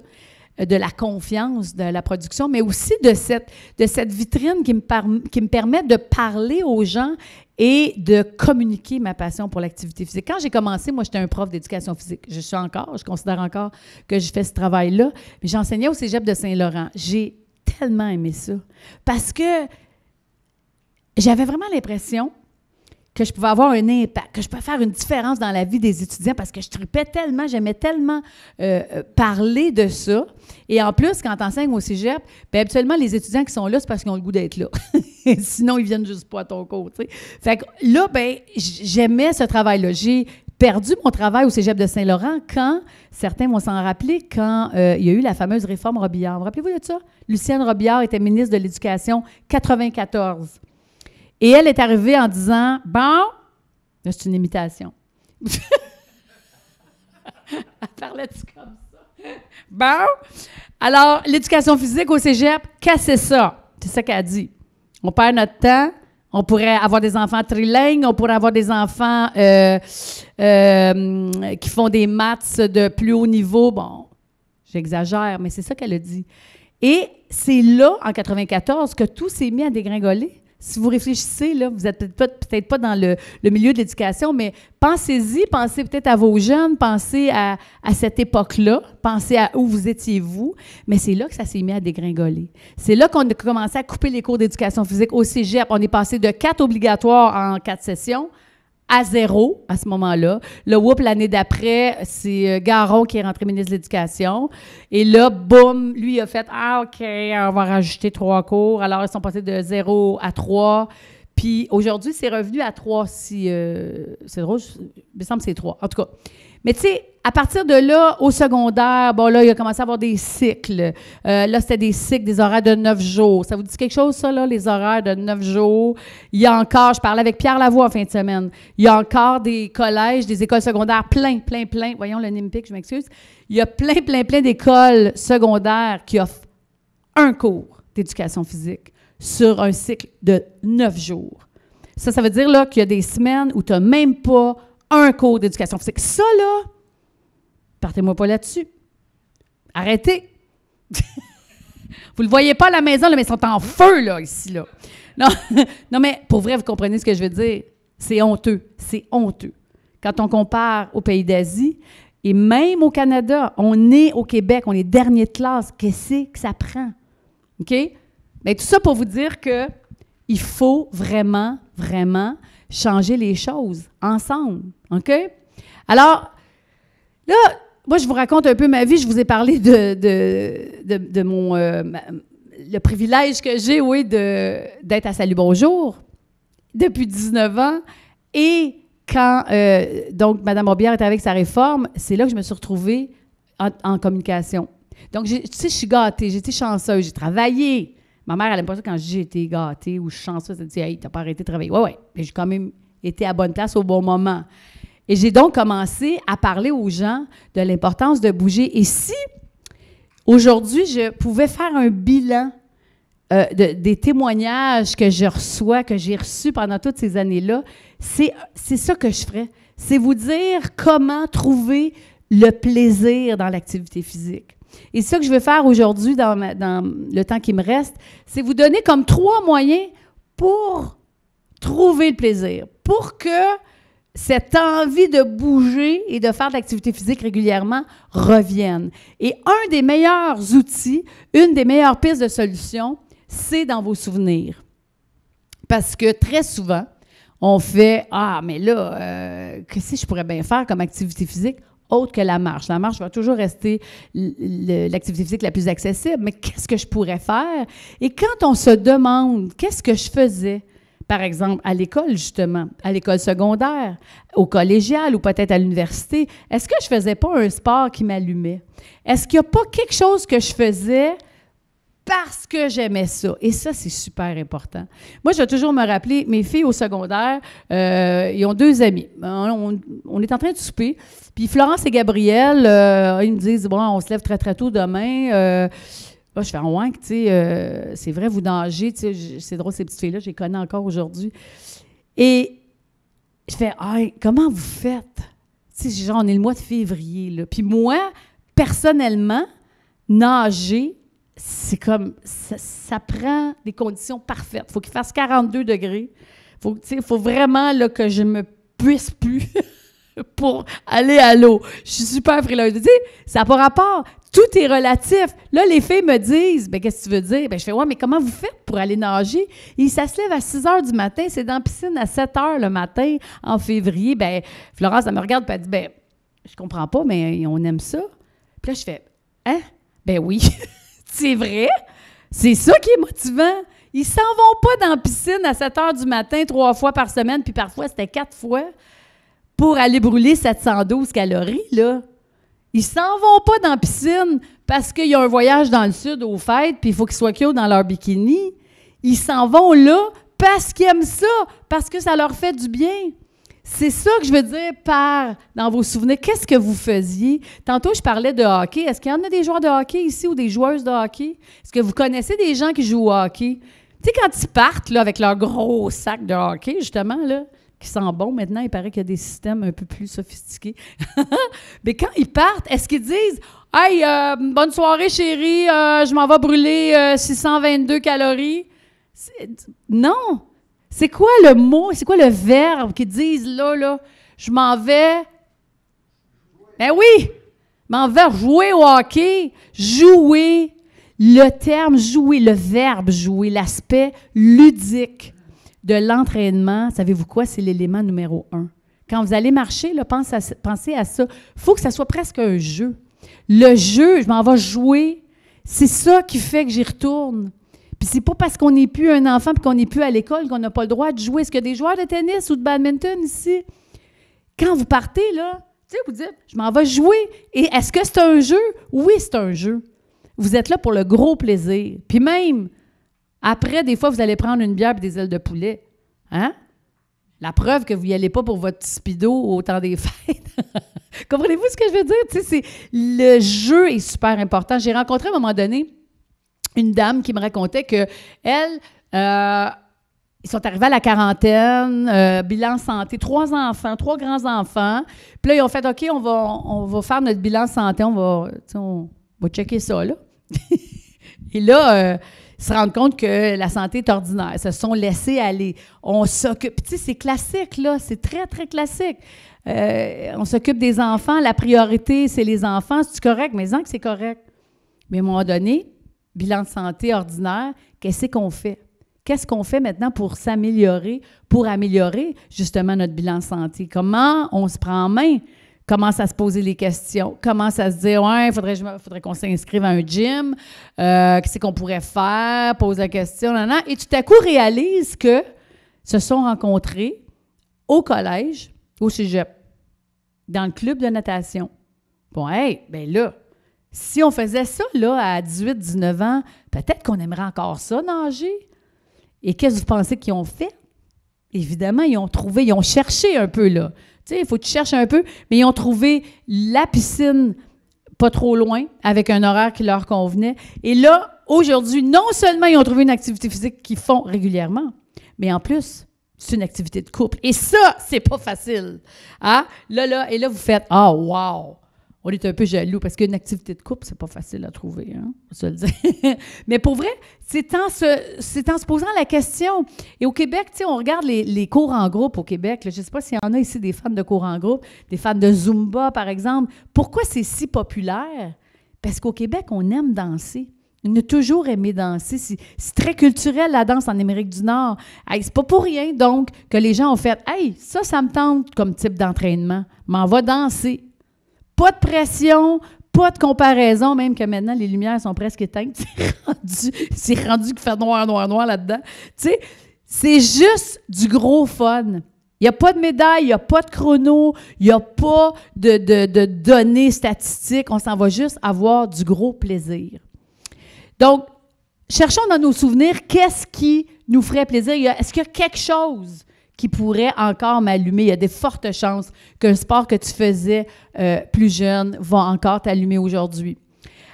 euh, de la confiance de la production, mais aussi de cette, de cette vitrine qui me, qui me permet de parler aux gens et de communiquer ma passion pour l'activité physique. Quand j'ai commencé, moi, j'étais un prof d'éducation physique. Je suis encore, je considère encore que je fais ce travail-là. Mais j'enseignais au cégep de Saint-Laurent. J'ai tellement aimé ça parce que j'avais vraiment l'impression que je pouvais avoir un impact, que je pouvais faire une différence dans la vie des étudiants parce que je tripais tellement, j'aimais tellement euh, euh, parler de ça. Et en plus, quand enseignes au cégep, bien, habituellement, les étudiants qui sont là, c'est parce qu'ils ont le goût d'être là. Sinon, ils viennent juste pas à ton cours, Fait que là, ben j'aimais ce travail-là. J'ai perdu mon travail au cégep de Saint-Laurent quand, certains vont s'en rappeler, quand euh, il y a eu la fameuse réforme Robillard. Vous rappelez-vous de ça? Lucienne Robillard était ministre de l'Éducation 94. Et elle est arrivée en disant Bon, c'est une imitation. elle parlait-tu comme ça? Bon, alors, l'éducation physique au cégep, cassez ça. C'est ça qu'elle a dit. On perd notre temps. On pourrait avoir des enfants trilingues, on pourrait avoir des enfants euh, euh, qui font des maths de plus haut niveau. Bon, j'exagère, mais c'est ça qu'elle a dit. Et c'est là, en 94, que tout s'est mis à dégringoler si vous réfléchissez, là, vous n'êtes peut-être pas, dans le, milieu de l'éducation, mais pensez-y, pensez peut-être à vos jeunes, pensez à, cette époque-là, pensez à où vous étiez vous, mais c'est là que ça s'est mis à dégringoler. C'est là qu'on a commencé à couper les cours d'éducation physique au cégep. On est passé de quatre obligatoires en quatre sessions à zéro à ce moment-là. Le whoop, l'année d'après, c'est euh, Garon qui est rentré ministre de l'Éducation. Et là, boum, lui a fait Ah, OK, on va rajouter trois cours. Alors, ils sont passés de zéro à trois. Puis aujourd'hui, c'est revenu à trois. Si, euh, c'est drôle, il me semble que c'est trois. En tout cas. Mais tu sais, à partir de là, au secondaire, bon, là, il a commencé à avoir des cycles. Euh, là, c'était des cycles, des horaires de neuf jours. Ça vous dit quelque chose, ça, là, les horaires de neuf jours? Il y a encore, je parlais avec Pierre Lavoie en fin de semaine, il y a encore des collèges, des écoles secondaires, plein, plein, plein. Voyons le NIMPIC, je m'excuse. Il y a plein, plein, plein d'écoles secondaires qui offrent un cours d'éducation physique sur un cycle de neuf jours. Ça, ça veut dire, là, qu'il y a des semaines où tu n'as même pas un cours d'éducation physique. Ça, là, Partez-moi pas là-dessus. Arrêtez. vous le voyez pas à la maison, mais ils sont en feu, là, ici, là. Non, non, mais pour vrai, vous comprenez ce que je veux dire. C'est honteux. C'est honteux. Quand on compare aux pays d'Asie, et même au Canada, on est au Québec, on est dernier de classe. Qu'est-ce que ça prend? OK? Mais tout ça pour vous dire que il faut vraiment, vraiment changer les choses ensemble. OK? Alors, là, moi, je vous raconte un peu ma vie. Je vous ai parlé de, de, mon, euh, le privilège que j'ai, oui, d'être à Salut Bonjour depuis 19 ans. Et quand, euh, donc, Mme Robière était avec sa réforme, c'est là que je me suis retrouvée en, communication. Donc, tu sais, je suis gâtée, j'ai été chanceuse, j'ai travaillé. Ma mère, elle n'aime pas ça quand j'ai été gâtée ou chanceuse. Elle dit, hey, t'as pas arrêté de travailler. Ouais, ouais. Mais j'ai quand même été à bonne place au bon moment. Et j'ai donc commencé à parler aux gens de l'importance de bouger. Et si aujourd'hui, je pouvais faire un bilan euh, des témoignages que je reçois, que j'ai reçus pendant toutes ces années-là, c'est ça que je ferais. C'est vous dire comment trouver le plaisir dans l'activité physique. Et ce que je veux faire aujourd'hui, dans, dans, le temps qui me reste, c'est vous donner comme trois moyens pour trouver le plaisir, pour que cette envie de bouger et de faire de l'activité physique régulièrement reviennent. Et un des meilleurs outils, une des meilleures pistes de solution, c'est dans vos souvenirs. Parce que très souvent, on fait Ah, mais là, euh, qu'est-ce que je pourrais bien faire comme activité physique? autre que la marche. La marche va toujours rester l'activité physique la plus accessible, mais qu'est-ce que je pourrais faire? Et quand on se demande qu'est-ce que je faisais par exemple, à l'école, justement, à l'école secondaire, au collégial ou peut-être à l'université? Est-ce que je faisais pas un sport qui m'allumait? Est-ce qu'il n'y a pas quelque chose que je faisais parce que j'aimais ça. Et ça, c'est super important. Moi, je vais toujours me rappeler, mes filles au secondaire, euh, ils ont deux amis. Euh, on, est en train de souper. Puis Florence et Gabriel, euh, ils me disent, bon, on se lève très, très tôt demain je fais ah en tu sais, euh, c'est vrai, vous nagez, c'est drôle, ces petites filles-là, je les connais encore aujourd'hui. Et je fais, ah, comment vous faites? Tu sais, genre, on est le mois de février, là. Puis moi, personnellement, nager, c'est comme, ça, prend des conditions parfaites. Faut qu'il fasse 42 degrés. Faut, tu faut vraiment, là, que je me puisse plus. pour aller à l'eau. Je suis super frileuse. Je dis, ça n'a pas rapport. Tout est relatif. Là, les filles me disent ben qu'est-ce que tu veux dire? Ben, je fais Ouais, mais comment vous faites pour aller nager? Et ça se lève à 6 h du matin, c'est dans la piscine à 7 h le matin en février. Ben, Florence, elle me regarde et elle dit Ben, je comprends pas, mais on aime ça. Puis là, je fais Hein? Ben oui, c'est vrai. C'est ça qui est motivant. Ils s'en vont pas dans piscine à 7 h du matin trois fois par semaine, puis parfois c'était quatre fois pour aller brûler 712 calories, là. Ils s'en vont pas dans la piscine parce qu'il y a un voyage dans le sud aux fêtes, puis il faut qu'ils soient que dans leur bikini. Ils s'en vont là parce qu'ils aiment ça, parce que ça leur fait du bien. C'est ça que je veux dire par dans vos souvenirs. Qu'est-ce que vous faisiez? Tantôt, je parlais de hockey. Est-ce qu'il y en a des joueurs de hockey ici ou des joueuses de hockey? Est-ce que vous connaissez des gens qui jouent au hockey? Tu sais, quand ils partent là, avec leur gros sac de hockey, justement, là, qui sent bon. Maintenant, il paraît qu'il y a des systèmes un peu plus sophistiqués. Mais quand ils partent, est-ce qu'ils disent Hey, euh, bonne soirée, chérie, euh, je m'en vais brûler 622 euh, calories? Non! C'est quoi le mot, c'est quoi le verbe qu'ils disent là, là? Je m'en vais. Ben oui! M'en vais jouer au hockey, jouer. Le terme jouer, le verbe jouer, l'aspect ludique de l'entraînement, savez-vous quoi? C'est l'élément numéro un. Quand vous allez marcher, à, pensez à ça. Il faut que ça soit presque un jeu. Le jeu, je m'en vais jouer. C'est ça qui fait que j'y retourne. Puis c'est pas parce qu'on n'est plus un enfant et qu'on n'est plus à l'école qu'on n'a pas le droit de jouer. Est-ce qu'il y a des joueurs de tennis ou de badminton ici? Quand vous partez, là, vous dites, je m'en vais jouer. Et est-ce que c'est un jeu? Oui, c'est un jeu. Vous êtes là pour le gros plaisir. Puis même, après, des fois, vous allez prendre une bière et des ailes de poulet. Hein? La preuve que vous n'y allez pas pour votre speedo au temps des fêtes. Comprenez-vous ce que je veux dire? le jeu est super important. J'ai rencontré à un moment donné une dame qui me racontait que elle, euh, ils sont arrivés à la quarantaine, euh, bilan santé, trois enfants, trois grands-enfants. Puis là, ils ont fait, OK, on va, on va faire notre bilan santé, on va, checker ça, là. Et là, euh, se rendre compte que la santé est ordinaire, se sont laissés aller. On s'occupe, tu sais, c'est classique, là, c'est très, très classique. Euh, on s'occupe des enfants, la priorité, c'est les enfants. C'est correct, mais disons que c'est correct. Mais à un moment donné, bilan de santé ordinaire, qu'est-ce qu'on fait? Qu'est-ce qu'on fait maintenant pour s'améliorer, pour améliorer justement notre bilan de santé? Comment on se prend en main? commence à se poser les questions, commence à se dire Ouais, il faudrait, qu'on s'inscrive à un gym, euh, qu'est-ce qu'on pourrait faire, pose la question, nan, et tout à coup réalise que se sont rencontrés au collège, au cégep, dans le club de natation. Bon, hey, ben là, si on faisait ça là, à 18, 19 ans, peut-être qu'on aimerait encore ça, nager. Et qu'est-ce que vous pensez qu'ils ont fait? évidemment, ils ont trouvé, ils ont cherché un peu, là. Tu sais, il faut que tu cherches un peu, mais ils ont trouvé la piscine pas trop loin, avec un horaire qui leur convenait. Et là, aujourd'hui, non seulement ils ont trouvé une activité physique qu'ils font régulièrement, mais en plus, c'est une activité de couple. Et ça, c'est pas facile. Hein? Là, là, et là, vous faites Ah, wow! on est un peu jaloux parce qu'une activité de couple, c'est pas facile à trouver, hein, Mais pour vrai, c'est en, se, posant la question. Et au Québec, on regarde les, cours en groupe au Québec. je ne sais pas s'il y en a ici des fans de cours en groupe, des fans de Zumba, par exemple. Pourquoi c'est si populaire? Parce qu'au Québec, on aime danser. On a toujours aimé danser. C'est très culturel, la danse en Amérique du Nord. Hey, c'est pas pour rien, donc, que les gens ont fait Hey, ça, ça me tente comme type d'entraînement. On va danser. Pas de pression, pas de comparaison, même que maintenant, les lumières sont presque éteintes. C'est rendu, rendu qu'il fait noir, noir, noir là-dedans. Tu sais, c'est juste du gros fun. Il n'y a pas de médaille, il n'y a pas de chrono, il n'y a pas de, de, données statistiques. On s'en va juste avoir du gros plaisir. Donc, cherchons dans nos souvenirs qu'est-ce qui nous ferait plaisir. Est-ce qu'il y a quelque chose qui pourrait encore m'allumer. Il y a des fortes chances que sport que tu faisais euh, plus jeune va encore t'allumer aujourd'hui.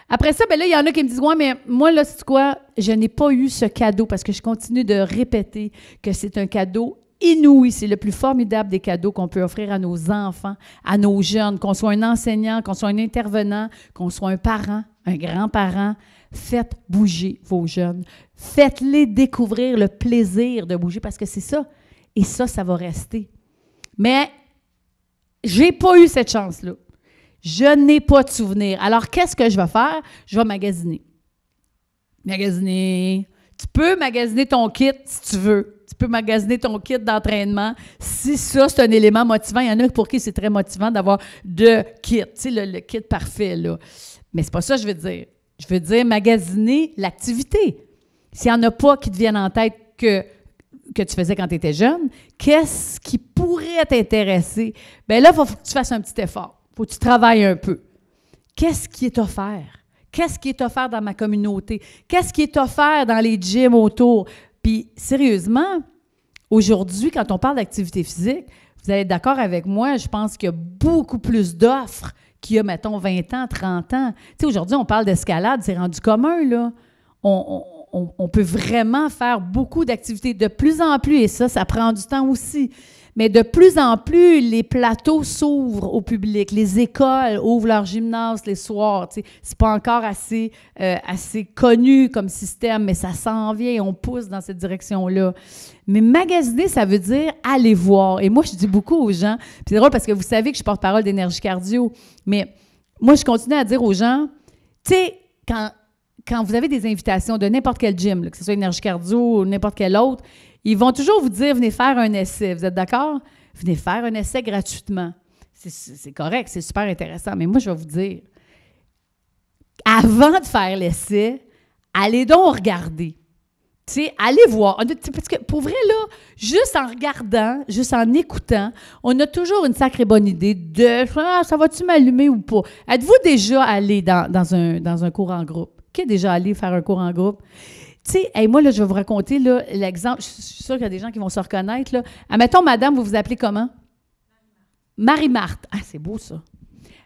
Après ça, ben là, il y en a qui me disent Ouais, mais moi, là, c'est quoi Je n'ai pas eu ce cadeau parce que je continue de répéter que c'est un cadeau inouï. C'est le plus formidable des cadeaux qu'on peut offrir à nos enfants, à nos jeunes, qu'on soit un enseignant, qu'on soit un intervenant, qu'on soit un parent, un grand-parent. Faites bouger vos jeunes. Faites-les découvrir le plaisir de bouger parce que c'est ça. Et ça, ça va rester. Mais j'ai pas eu cette chance-là. Je n'ai pas de souvenir. Alors, qu'est-ce que je vais faire? Je vais magasiner. Magasiner. Tu peux magasiner ton kit si tu veux. Tu peux magasiner ton kit d'entraînement. Si ça, c'est un élément motivant, il y en a pour qui c'est très motivant d'avoir deux kits, tu sais, le, kit parfait, là. Mais c'est pas ça que je veux dire. Je veux dire magasiner l'activité. S'il n'y en a pas qui te viennent en tête que que tu faisais quand tu étais jeune, qu'est-ce qui pourrait t'intéresser? Bien là, il faut que tu fasses un petit effort. Il faut que tu travailles un peu. Qu'est-ce qui est offert? Qu'est-ce qui est offert dans ma communauté? Qu'est-ce qui est offert dans les gyms autour? Puis, sérieusement, aujourd'hui, quand on parle d'activité physique, vous allez d'accord avec moi, je pense qu'il y a beaucoup plus d'offres qu'il y a, mettons, 20 ans, 30 ans. Tu sais, aujourd'hui, on parle d'escalade, c'est rendu commun, là on, peut vraiment faire beaucoup d'activités de plus en plus, et ça, ça prend du temps aussi. Mais de plus en plus, les plateaux s'ouvrent au public. Les écoles ouvrent leur gymnase les soirs. Ce n'est pas encore assez, euh, assez connu comme système, mais ça s'en vient. On pousse dans cette direction-là. Mais magasiner, ça veut dire aller voir. Et moi, je dis beaucoup aux gens. C'est drôle parce que vous savez que je porte-parole d'énergie cardio. Mais moi, je continue à dire aux gens, tu sais, quand quand vous avez des invitations de n'importe quel gym, que ce soit Énergie Cardio ou n'importe quel autre, ils vont toujours vous dire venez faire un essai. Vous êtes d'accord? Venez faire un essai gratuitement. C'est correct, c'est super intéressant. Mais moi, je vais vous dire, avant de faire l'essai, allez donc regarder. Tu sais, allez voir. Parce que pour vrai, là, juste en regardant, juste en écoutant, on a toujours une sacrée bonne idée de ah, ça va-tu m'allumer ou pas. Êtes-vous déjà allé dans, dans, un, dans un cours en groupe? déjà allé faire un cours en groupe? Tu sais, moi, là, je vais vous raconter l'exemple. Je suis sûre qu'il y a des gens qui vont se reconnaître. Là. Admettons, madame, vous vous appelez comment? Marie-Marthe. Ah, c'est beau, ça.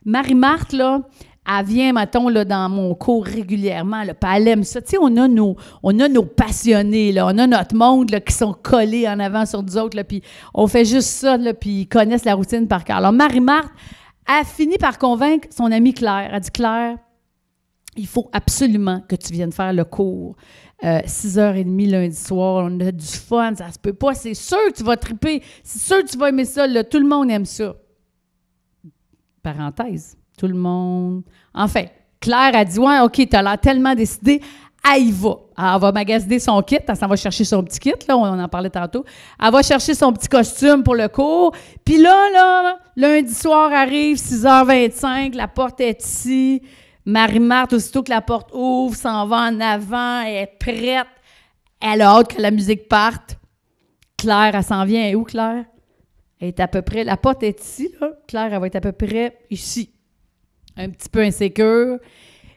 Marie-Marthe, là, elle vient, mettons, là, dans mon cours régulièrement, le aime ça. Tu sais, on a nos, on a nos passionnés, là, on a notre monde qui sont collés en avant sur nous autres, là, puis on fait juste ça, là, puis ils connaissent la routine par cœur. Alors, Marie-Marthe a fini par convaincre son amie Claire. Elle dit Claire, il faut absolument que tu viennes faire le cours. 6h30 euh, lundi soir, on a du fun, ça se peut pas, c'est sûr que tu vas triper, c'est sûr que tu vas aimer ça, tout le monde aime ça. Parenthèse, tout le monde. Enfin, Claire a dit Ouais, OK, tu as l'air tellement décidé, elle y va. elle va magasiner son kit, elle s'en va chercher son petit kit, là, on en parlait tantôt. Elle va chercher son petit costume pour le cours. Puis là, là, lundi soir arrive, 6h25, la porte est ici. Marie-Marthe, aussitôt que la porte ouvre, s'en va en avant, elle est prête. Elle a hâte que la musique parte. Claire, elle s'en vient. Elle est où, Claire? Elle est à peu près. La porte est ici, là. Claire, elle va être à peu près ici. Un petit peu insécure.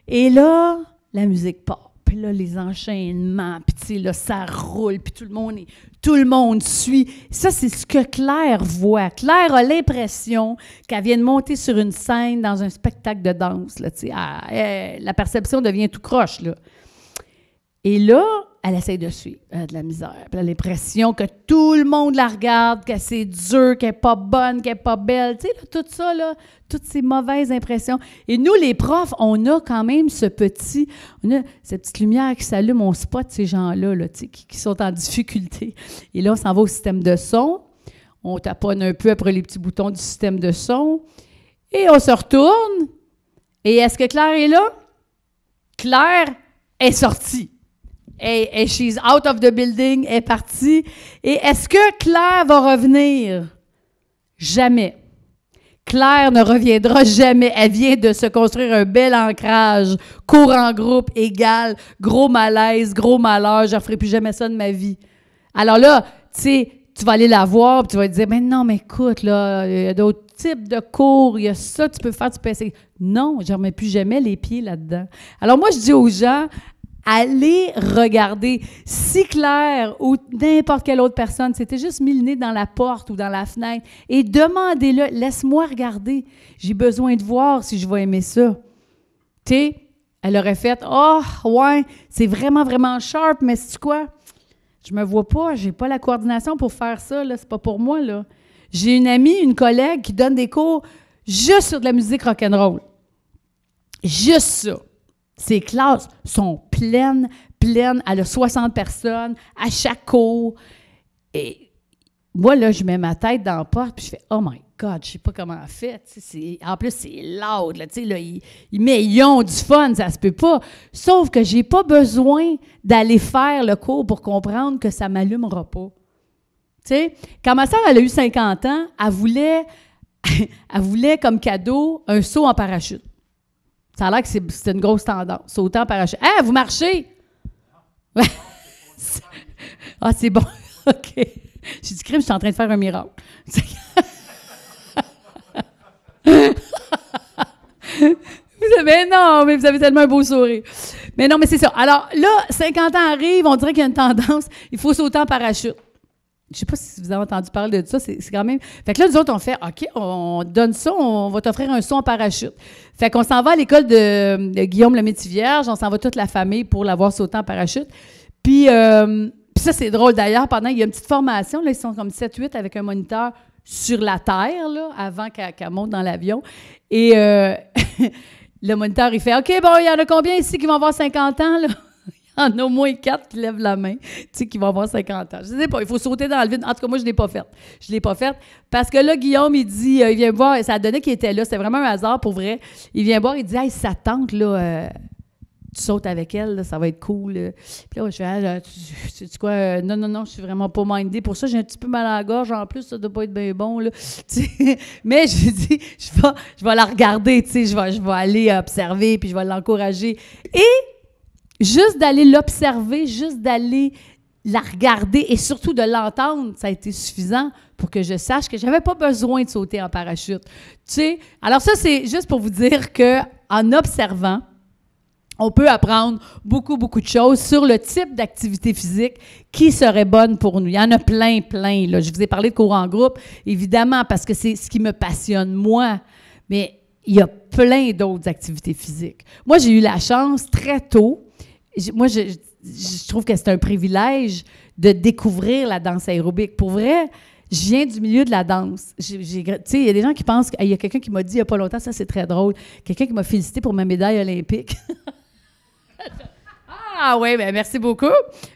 Et là, la musique part puis là, les enchaînements, puis tu là, ça roule, puis tout le monde tout le monde suit. Ça, c'est ce que Claire voit. Claire a l'impression qu'elle vient de monter sur une scène dans un spectacle de danse, là, tu sais. Ah, la perception devient tout croche, là. Et là, elle essaie de suivre euh, de la misère. a l'impression que tout le monde la regarde, que c'est dur, qu'elle n'est pas bonne, qu'elle n'est pas belle. Tu sais, tout ça, là, toutes ces mauvaises impressions. Et nous, les profs, on a quand même ce petit, on a cette petite lumière qui s'allume, on spot ces gens-là, là, qui, qui, sont en difficulté. Et là, on s'en va au système de son. On taponne un peu après les petits boutons du système de son. Et on se retourne. Et est-ce que Claire est là? Claire est sortie. Hey, she's out of the building, elle est partie. Et est-ce que Claire va revenir? Jamais. Claire ne reviendra jamais. Elle vient de se construire un bel ancrage. Cours en groupe, égal, gros malaise, gros malheur, je ne referai plus jamais ça de ma vie. Alors là, tu sais, tu vas aller la voir, puis tu vas te dire, mais non, mais écoute, là, il y a d'autres types de cours, il y a ça, tu peux faire, tu peux essayer. Non, je ne remets plus jamais les pieds là-dedans. Alors moi, je dis aux gens, allez regarder. Si Claire ou n'importe quelle autre personne s'était juste mis le nez dans la porte ou dans la fenêtre et demandez-le, laisse-moi regarder. J'ai besoin de voir si je vais aimer ça. Tu elle aurait fait Oh, ouais, c'est vraiment, vraiment sharp, mais c'est quoi? Je me vois pas, j'ai pas la coordination pour faire ça, là, c'est pas pour moi, là. J'ai une amie, une collègue qui donne des cours juste sur de la musique rock and roll. Juste ça. Ses classes sont pleine, pleine. à a 60 personnes à chaque cours. Et moi, là, je mets ma tête dans la porte, puis je fais Oh my God, je sais pas comment elle fait. En plus, c'est lourd Là, là, ils, ils ont du fun, ça se peut pas. Sauf que j'ai pas besoin d'aller faire le cours pour comprendre que ça m'allumera pas. sais, quand ma soeur, elle a eu 50 ans, elle voulait, elle voulait comme cadeau un saut en parachute. Ça a l'air que c'est une grosse tendance. Sauter en parachute. Ah, vous marchez! ah, c'est bon. OK. J'ai du crime, je suis en train de faire un miracle. vous avez, non, mais vous avez tellement un beau sourire. Mais non, mais c'est ça. Alors là, 50 ans arrive, on dirait qu'il y a une tendance. Il faut sauter en parachute. Je sais pas si vous avez entendu parler de ça, c'est quand même. Fait que là, nous autres, on fait OK, on donne ça, on va t'offrir un saut en parachute. Fait qu'on s'en va à l'école de, Guillaume le on s'en va toute la famille pour l'avoir sauté en parachute. Euh, puis, ça, c'est drôle d'ailleurs, pendant il y a une petite formation, là, ils sont comme 7-8 avec un moniteur sur la terre, avant qu'elle monte dans l'avion. Et euh, le moniteur, il fait OK, bon, il y en a combien ici qui vont avoir 50 ans, là? en a au moins quatre qui lèvent la main, tu sais, qui vont avoir 50 ans. Je sais pas, il faut sauter dans le vide. En tout cas, moi, je ne l'ai pas faite. Je ne l'ai pas faite parce que là, Guillaume, il dit, euh, il vient me voir, ça donné qu'il était là, c'est vraiment un hasard pour vrai. Il vient me voir, il dit, hey, sa tante, là, euh, tu sautes avec elle, ça va être cool. Puis là, je fais, ah, tu, tu, quoi, euh, non, non, non, je suis vraiment pas mindée. Pour ça, j'ai un petit peu mal à la gorge. En plus, ça doit pas être bien bon. Là. Mais je dis, je vais, je vais la regarder, tu sais, je vais, je vais aller observer, puis je vais l'encourager. Et juste d'aller l'observer, juste d'aller la regarder et surtout de l'entendre, ça a été suffisant pour que je sache que j'avais pas besoin de sauter en parachute. Tu sais, alors ça c'est juste pour vous dire que en observant, on peut apprendre beaucoup beaucoup de choses sur le type d'activité physique qui serait bonne pour nous. Il y en a plein plein là. Je vous ai parlé de cours en groupe évidemment parce que c'est ce qui me passionne moi, mais il y a plein d'autres activités physiques. Moi, j'ai eu la chance très tôt moi, je, trouve que c'est un privilège de découvrir la danse aérobique. Pour vrai, je viens du milieu de la danse. il y a des gens qui pensent, il y a quelqu'un qui m'a dit il n'y a pas longtemps, ça c'est très drôle, quelqu'un qui m'a félicité pour ma médaille olympique. ah oui, ben merci beaucoup.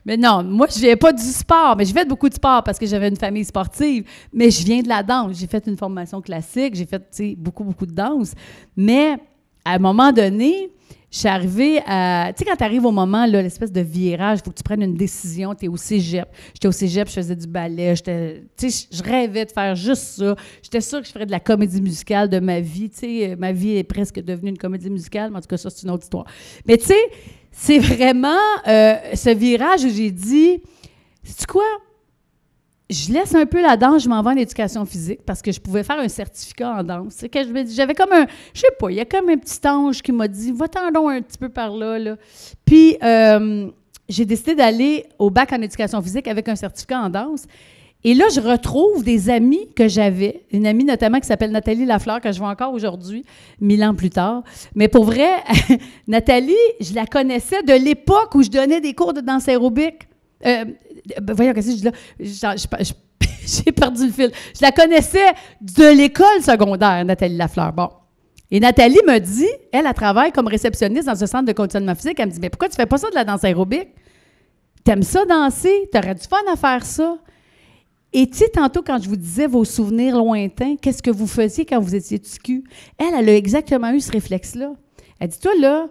Mais non, moi, je viens pas du sport, mais je fais beaucoup de sport parce que j'avais une famille sportive, mais je viens de la danse. J'ai fait une formation classique, j'ai fait beaucoup, beaucoup de danse. Mais à un moment donné, je suis arrivée à. Tu sais, quand tu arrives au moment, là, l'espèce de virage, il faut que tu prennes une décision. Tu es au cégep. J'étais au cégep, je faisais du ballet. Tu sais, je rêvais de faire juste ça. J'étais sûre que je ferais de la comédie musicale de ma vie. Tu sais, euh, ma vie est presque devenue une comédie musicale, mais en tout cas, ça, c'est une autre histoire. Mais tu sais, c'est vraiment euh, ce virage où j'ai dit. C'est quoi? je laisse un peu la danse, je m'en vais en éducation physique parce que je pouvais faire un certificat en danse. Que je j'avais comme un, je sais pas, il y a comme un petit ange qui m'a dit, va-t'en un petit peu par là. là. Puis euh, j'ai décidé d'aller au bac en éducation physique avec un certificat en danse. Et là, je retrouve des amis que j'avais, une amie notamment qui s'appelle Nathalie Lafleur, que je vois encore aujourd'hui, mille ans plus tard. Mais pour vrai, Nathalie, je la connaissais de l'époque où je donnais des cours de danse aérobique. Euh, ben, voyons, qu'est-ce que je dis là? j'ai perdu le fil. Je la connaissais de l'école secondaire, Nathalie Lafleur. Bon. Et Nathalie me dit, elle, elle travaille comme réceptionniste dans ce centre de conditionnement physique. Elle me dit, mais pourquoi tu fais pas ça de la danse aérobique? T'aimes ça danser? T'aurais du fun à faire ça? Et tu sais, tantôt, quand je vous disais vos souvenirs lointains, qu'est-ce que vous faisiez quand vous étiez cul? Elle, elle a exactement eu ce réflexe-là. Elle dit, toi, là,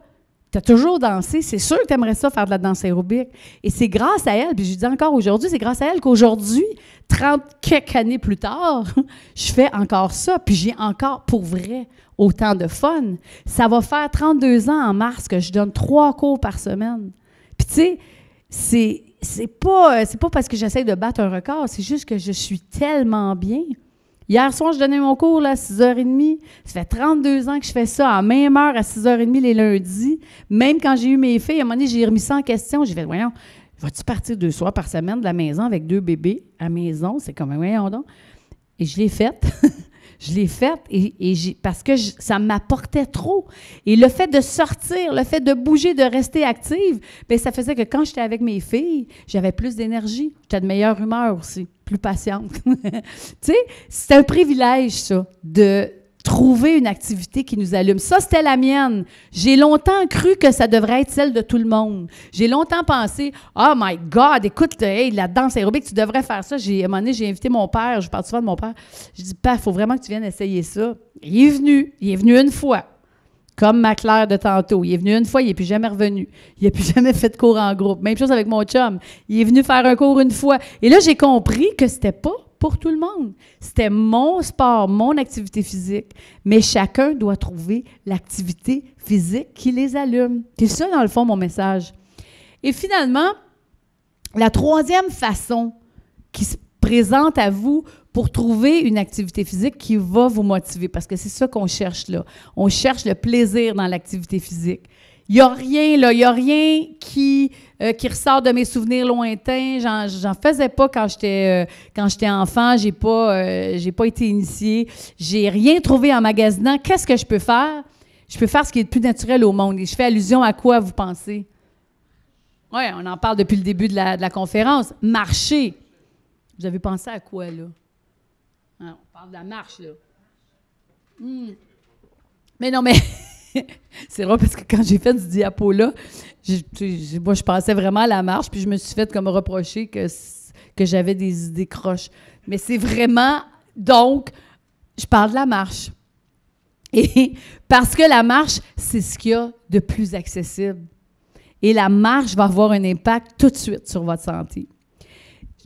tu as toujours dansé, c'est sûr que tu aimerais ça faire de la danse aérobique. Et c'est grâce à elle, puis je dis encore aujourd'hui, c'est grâce à elle qu'aujourd'hui, 30 quelques années plus tard, je fais encore ça, puis j'ai encore pour vrai autant de fun. Ça va faire 32 ans en mars que je donne trois cours par semaine. Puis tu sais, c'est c'est pas c'est pas parce que j'essaie de battre un record, c'est juste que je suis tellement bien. Hier soir, je donnais mon cours à 6h30. Ça fait 32 ans que je fais ça à même heure, à 6h30 les lundis. Même quand j'ai eu mes filles, à un moment donné, j'ai remis ça en question. J'ai fait, voyons, vas-tu partir deux soirs par semaine de la maison avec deux bébés à maison? C'est comme, voyons donc. Et je l'ai faite. Je l'ai faite et, et parce que ça m'apportait trop. Et le fait de sortir, le fait de bouger, de rester active, bien, ça faisait que quand j'étais avec mes filles, j'avais plus d'énergie. J'étais de meilleure humeur aussi, plus patiente. tu sais, c'est un privilège, ça, de, trouver une activité qui nous allume. Ça, c'était la mienne. J'ai longtemps cru que ça devrait être celle de tout le monde. J'ai longtemps pensé, oh my God, écoute, la danse aérobique, tu devrais faire ça. J'ai, à un moment donné, j'ai invité mon père, je parle souvent de mon père. Je dis, père, il faut vraiment que tu viennes essayer ça. Il est venu, il est venu une fois. Comme ma Claire de tantôt. Il est venu une fois, il n'est plus jamais revenu. Il n'a plus jamais fait de cours en groupe. Même chose avec mon chum. Il est venu faire un cours une fois. Et là, j'ai compris que c'était pas pour tout le monde. C'était mon sport, mon activité physique, mais chacun doit trouver l'activité physique qui les allume. C'est ça, dans le fond, mon message. Et finalement, la troisième façon qui se présente à vous pour trouver une activité physique qui va vous motiver, parce que c'est ça qu'on cherche là. On cherche le plaisir dans l'activité physique. Il n'y a rien, là. Il n'y a rien qui, euh, qui ressort de mes souvenirs lointains. J'en faisais pas euh, quand j'étais enfant. J'ai pas, euh, j'ai pas été initiée. J'ai rien trouvé en magasinant. Qu'est-ce que je peux faire? Je peux faire ce qui est le plus naturel au monde. Et je fais allusion à quoi vous pensez? Oui, on en parle depuis le début de la, de la conférence. Marcher. Vous avez pensé à quoi, là? Ah, on parle de la marche, là. Hmm. Mais non, mais. c'est vrai parce que quand j'ai fait du diapo-là, moi, je pensais vraiment à la marche, puis je me suis fait comme reprocher que, que j'avais des idées croches. Mais c'est vraiment. Donc, je parle de la marche. Et parce que la marche, c'est ce qu'il y a de plus accessible. Et la marche va avoir un impact tout de suite sur votre santé.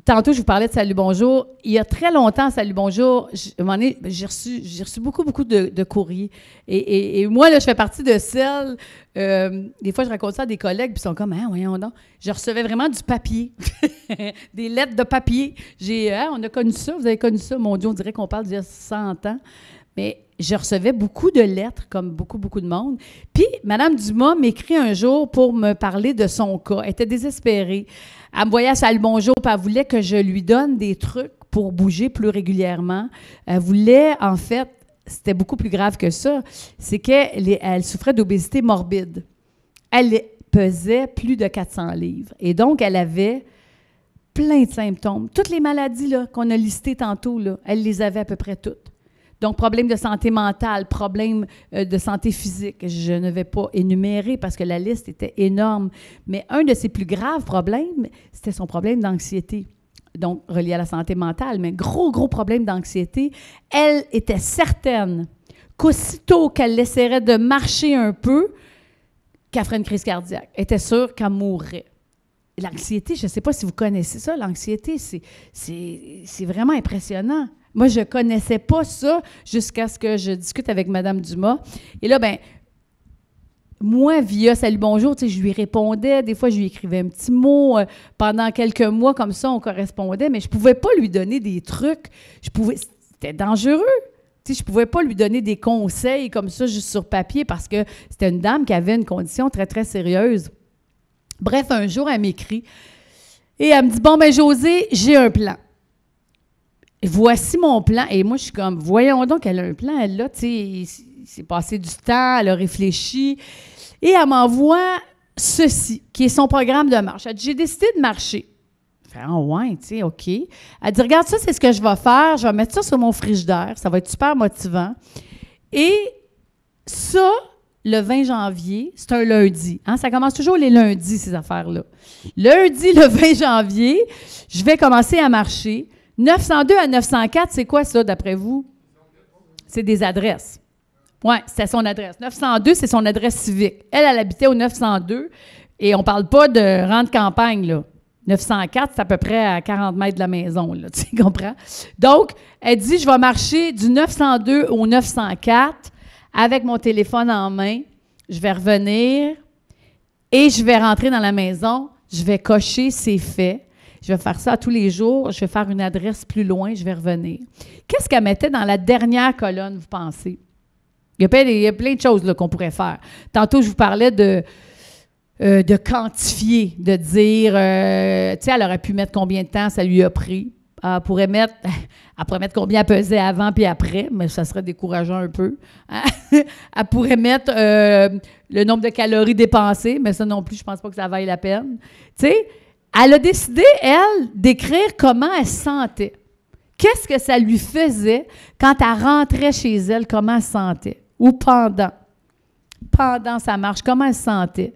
Tantôt, je vous parlais de Salut Bonjour. Il y a très longtemps, Salut Bonjour, ben, j'ai reçu, reçu, beaucoup, beaucoup de, courriers. Et, moi, là, je fais partie de celles. Euh, des fois, je raconte ça à des collègues, puis ils sont comme, Ah, voyons donc. Je recevais vraiment du papier, des lettres de papier. J'ai, hein, on a connu ça, vous avez connu ça. Mon Dieu, on dirait qu'on parle d'il y a 100 ans. Mais je recevais beaucoup de lettres, comme beaucoup, beaucoup de monde. Puis, Madame Dumas m'écrit un jour pour me parler de son cas. Elle était désespérée. Elle me voyait à le Bonjour, puis elle voulait que je lui donne des trucs pour bouger plus régulièrement. Elle voulait, en fait, c'était beaucoup plus grave que ça, c'est qu'elle elle souffrait d'obésité morbide. Elle pesait plus de 400 livres. Et donc, elle avait plein de symptômes. Toutes les maladies qu'on a listées tantôt, elle les avait à peu près toutes. Donc, problème de santé mentale, problème euh, de santé physique, je ne vais pas énumérer parce que la liste était énorme. Mais un de ses plus graves problèmes, c'était son problème d'anxiété donc relié à la santé mentale, mais gros, gros problème d'anxiété, elle était certaine qu'aussitôt qu'elle essaierait de marcher un peu, qu'elle ferait une crise cardiaque. Elle était sûre qu'elle mourrait. L'anxiété, je ne sais pas si vous connaissez ça, l'anxiété, c'est vraiment impressionnant. Moi, je connaissais pas ça jusqu'à ce que je discute avec Madame Dumas. Et là, ben moi, via Salut Bonjour, je lui répondais. Des fois, je lui écrivais un petit mot. Euh, pendant quelques mois, comme ça, on correspondait, mais je pouvais pas lui donner des trucs. Je pouvais. C'était dangereux. Je je pouvais pas lui donner des conseils comme ça, juste sur papier, parce que c'était une dame qui avait une condition très, très sérieuse. Bref, un jour, elle m'écrit et elle me dit Bon, ben, José, j'ai un plan voici mon plan. Et moi, je suis comme, voyons donc, elle a un plan, elle là, tu sais, s'est passé du temps, elle a réfléchi. Et elle m'envoie ceci, qui est son programme de marche. Elle dit, j'ai décidé de marcher. Je ah ouais, tu sais, OK. Elle dit, regarde ça, c'est ce que je vais faire. Je vais mettre ça sur mon d'air, Ça va être super motivant. Et ça, le 20 janvier, c'est un lundi. Hein. Ça commence toujours les lundis, ces affaires-là. Lundi, le 20 janvier, je vais commencer à marcher. 902 à 904, c'est quoi ça, d'après vous? C'est des adresses. Oui, c'est son adresse. 902, c'est son adresse civique. Elle, elle habitait au 902. Et on ne parle pas de rang campagne, là. 904, c'est à peu près à 40 mètres de la maison, là, tu comprends? Donc, elle dit, je vais marcher du 902 au 904 avec mon téléphone en main. Je vais revenir et je vais rentrer dans la maison. Je vais cocher ces faits je vais faire ça tous les jours, je vais faire une adresse plus loin, je vais revenir. Qu'est-ce qu'elle mettait dans la dernière colonne, vous pensez? Il y a plein, de choses qu'on pourrait faire. Tantôt, je vous parlais de, euh, de quantifier, de dire, euh, tu sais, elle aurait pu mettre combien de temps ça lui a pris. Elle pourrait mettre, elle mettre combien elle pesait avant puis après, mais ça serait décourageant un peu. elle pourrait mettre euh, le nombre de calories dépensées, mais ça non plus, je pense pas que ça vaille la peine. Tu sais, elle a décidé, elle, d'écrire comment elle sentait. Qu'est-ce que ça lui faisait quand elle rentrait chez elle, comment elle sentait? Ou pendant. Pendant sa marche, comment elle sentait?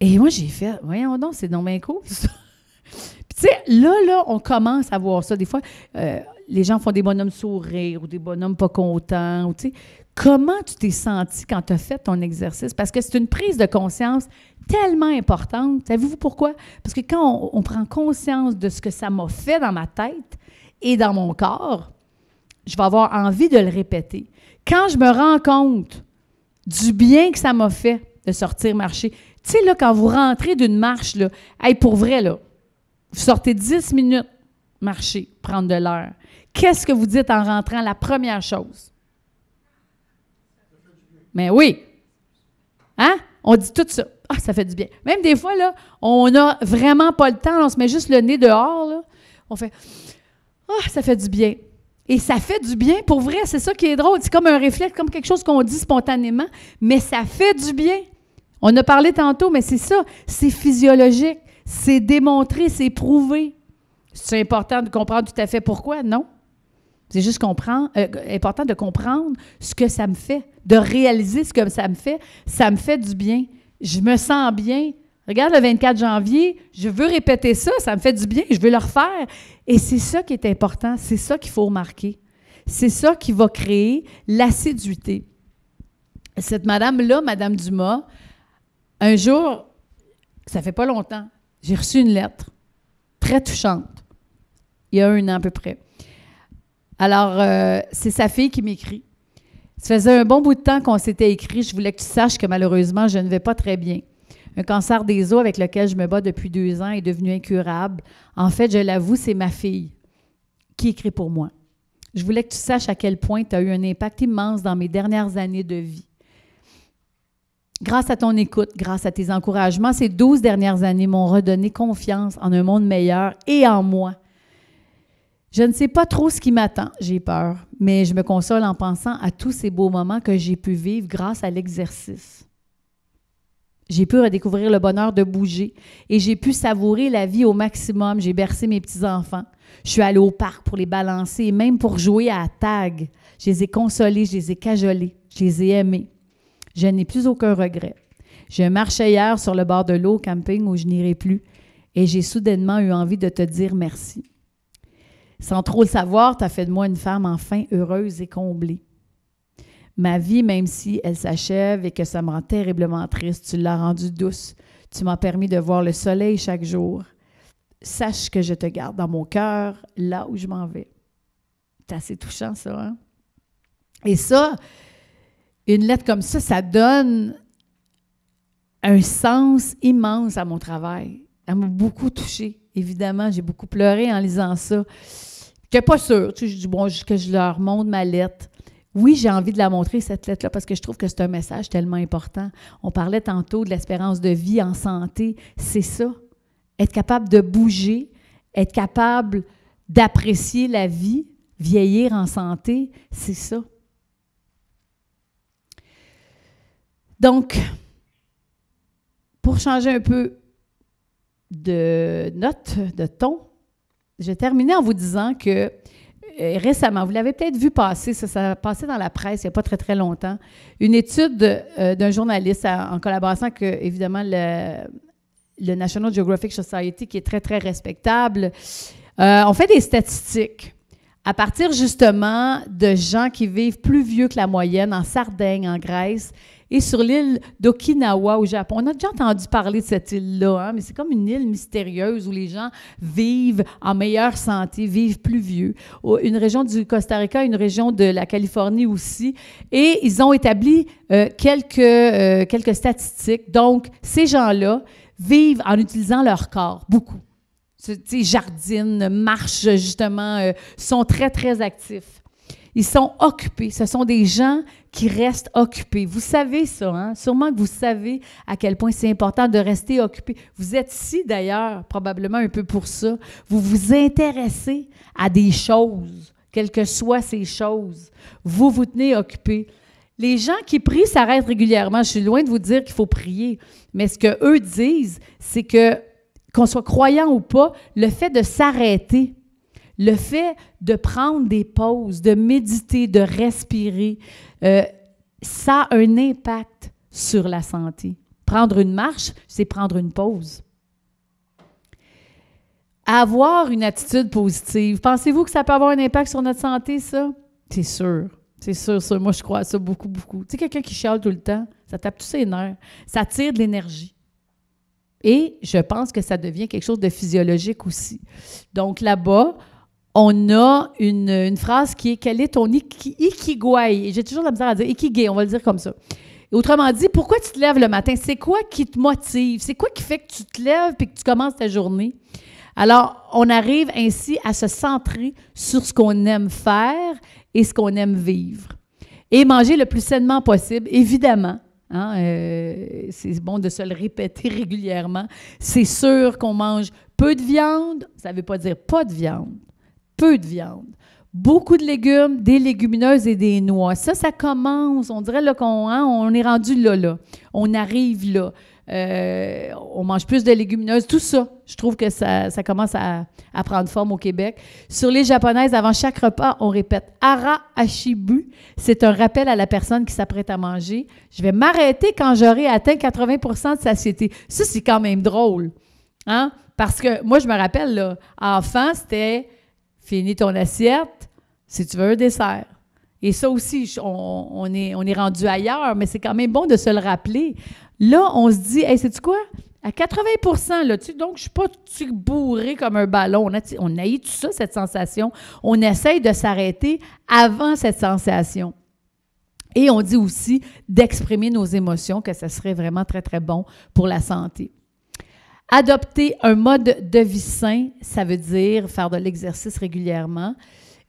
Et moi, j'ai fait, voyons donc, c'est dans mes Puis, tu sais, là, là, on commence à voir ça. Des fois, euh, les gens font des bonhommes sourire ou des bonhommes pas contents. Ou, comment tu t'es senti quand tu as fait ton exercice? Parce que c'est une prise de conscience tellement importante. Savez-vous pourquoi? Parce que quand on, prend conscience de ce que ça m'a fait dans ma tête et dans mon corps, je vais avoir envie de le répéter. Quand je me rends compte du bien que ça m'a fait de sortir marcher, tu sais, là, quand vous rentrez d'une marche, là, hey, pour vrai, là, vous sortez 10 minutes marcher, prendre de l'air. Qu'est-ce que vous dites en rentrant? La première chose. Mais oui. Hein? On dit tout ça. Ah, ça fait du bien. Même des fois, là, on n'a vraiment pas le temps, on se met juste le nez dehors, On fait Ah, ça fait du bien. Et ça fait du bien, pour vrai, c'est ça qui est drôle. C'est comme un réflexe, comme quelque chose qu'on dit spontanément, mais ça fait du bien. On a parlé tantôt, mais c'est ça, c'est physiologique, c'est démontré, c'est prouvé. C'est important de comprendre tout à fait pourquoi, non? C'est juste comprendre, euh, important de comprendre ce que ça me fait, de réaliser ce que ça me fait. Ça me fait du bien je me sens bien. Regarde le 24 janvier, je veux répéter ça, ça me fait du bien, je veux le refaire. Et c'est ça qui est important, c'est ça qu'il faut remarquer. C'est ça qui va créer l'assiduité. Cette madame-là, Madame Dumas, un jour, ça fait pas longtemps, j'ai reçu une lettre très touchante, il y a un an à peu près. Alors, euh, c'est sa fille qui m'écrit. Ça faisait un bon bout de temps qu'on s'était écrit. Je voulais que tu saches que malheureusement, je ne vais pas très bien. Un cancer des os avec lequel je me bats depuis deux ans est devenu incurable. En fait, je l'avoue, c'est ma fille qui écrit pour moi. Je voulais que tu saches à quel point tu as eu un impact immense dans mes dernières années de vie. Grâce à ton écoute, grâce à tes encouragements, ces douze dernières années m'ont redonné confiance en un monde meilleur et en moi. Je ne sais pas trop ce qui m'attend, j'ai peur, mais je me console en pensant à tous ces beaux moments que j'ai pu vivre grâce à l'exercice. J'ai pu redécouvrir le bonheur de bouger et j'ai pu savourer la vie au maximum. J'ai bercé mes petits-enfants. Je suis allée au parc pour les balancer et même pour jouer à tag. Je les ai consolés, je les ai cajolés, je les ai aimés. Je n'ai plus aucun regret. Je marchais hier sur le bord de l'eau au camping où je n'irai plus et j'ai soudainement eu envie de te dire merci. Sans trop le savoir, tu as fait de moi une femme enfin heureuse et comblée. Ma vie, même si elle s'achève et que ça me rend terriblement triste, tu l'as rendue douce. Tu m'as permis de voir le soleil chaque jour. Sache que je te garde dans mon cœur, là où je m'en vais. C'est assez touchant, ça. Hein? Et ça, une lettre comme ça, ça donne un sens immense à mon travail. Elle m'a beaucoup touchée. Évidemment, j'ai beaucoup pleuré en lisant ça. Je n'étais pas sûre. Tu je dis, bon, que je leur montre ma lettre. Oui, j'ai envie de la montrer, cette lettre-là, parce que je trouve que c'est un message tellement important. On parlait tantôt de l'espérance de vie en santé. C'est ça. Être capable de bouger, être capable d'apprécier la vie, vieillir en santé, c'est ça. Donc, pour changer un peu de note, de ton, je terminer en vous disant que euh, récemment, vous l'avez peut-être vu passer, ça, ça passé dans la presse il n'y a pas très, très longtemps, une étude euh, d'un journaliste en collaboration avec, euh, évidemment, le, le, National Geographic Society, qui est très, très respectable. Euh, on fait des statistiques à partir justement de gens qui vivent plus vieux que la moyenne en Sardaigne, en Grèce, et sur l'île d'Okinawa au Japon. On a déjà entendu parler de cette île-là, hein, mais c'est comme une île mystérieuse où les gens vivent en meilleure santé, vivent plus vieux. Une région du Costa Rica, une région de la Californie aussi. Et ils ont établi euh, quelques, euh, quelques statistiques. Donc, ces gens-là vivent en utilisant leur corps, beaucoup. Ces jardines, marchent justement, euh, sont très, très actifs. Ils sont occupés. Ce sont des gens qui restent occupés. Vous savez ça, hein? Sûrement que vous savez à quel point c'est important de rester occupé. Vous êtes ici d'ailleurs, probablement un peu pour ça. Vous vous intéressez à des choses, quelles que soient ces choses. Vous vous tenez occupé. Les gens qui prient s'arrêtent régulièrement. Je suis loin de vous dire qu'il faut prier, mais ce que eux disent, c'est que qu'on soit croyant ou pas, le fait de s'arrêter le fait de prendre des pauses, de méditer, de respirer, euh, ça a un impact sur la santé. Prendre une marche, c'est prendre une pause. Avoir une attitude positive, pensez-vous que ça peut avoir un impact sur notre santé, ça? C'est sûr. C'est sûr, ça. Moi, je crois à ça beaucoup, beaucoup. Tu sais, quelqu'un qui chiale tout le temps, ça tape tous ses nerfs. Ça tire de l'énergie. Et je pense que ça devient quelque chose de physiologique aussi. Donc là-bas, on a une, phrase qui est quel est ton iki, ikigai? J'ai toujours la misère à dire ikigai, on va le dire comme ça. Autrement dit, pourquoi tu te lèves le matin? C'est quoi qui te motive? C'est quoi qui fait que tu te lèves et que tu commences ta journée? Alors, on arrive ainsi à se centrer sur ce qu'on aime faire et ce qu'on aime vivre. Et manger le plus sainement possible, évidemment. Hein, euh, c'est bon de se le répéter régulièrement. C'est sûr qu'on mange peu de viande, ça ne veut pas dire pas de viande de viande beaucoup de légumes, des légumineuses et des noix. Ça, ça commence. On dirait qu'on hein, on est rendu là, là. On arrive là. Euh, on mange plus de légumineuses, tout ça. Je trouve que ça, commence à, prendre forme au Québec. Sur les japonaises, avant chaque repas, on répète ara ashibu. C'est un rappel à la personne qui s'apprête à manger. Je vais m'arrêter quand j'aurai atteint 80 de satiété. Ça, c'est quand même drôle. Hein? Parce que moi, je me rappelle, là, enfant, c'était finis ton assiette si tu veux un dessert. Et ça aussi, on, est, rendu ailleurs, mais c'est quand même bon de se le rappeler. Là, on se dit, hey, sais-tu quoi? À 80 là, tu donc je suis pas tu bourré comme un ballon. On a, on eu tout ça, cette sensation. On essaye de s'arrêter avant cette sensation. Et on dit aussi d'exprimer nos émotions, que ce serait vraiment très, très bon pour la santé. Adopter un mode de vie sain, ça veut dire faire de l'exercice régulièrement.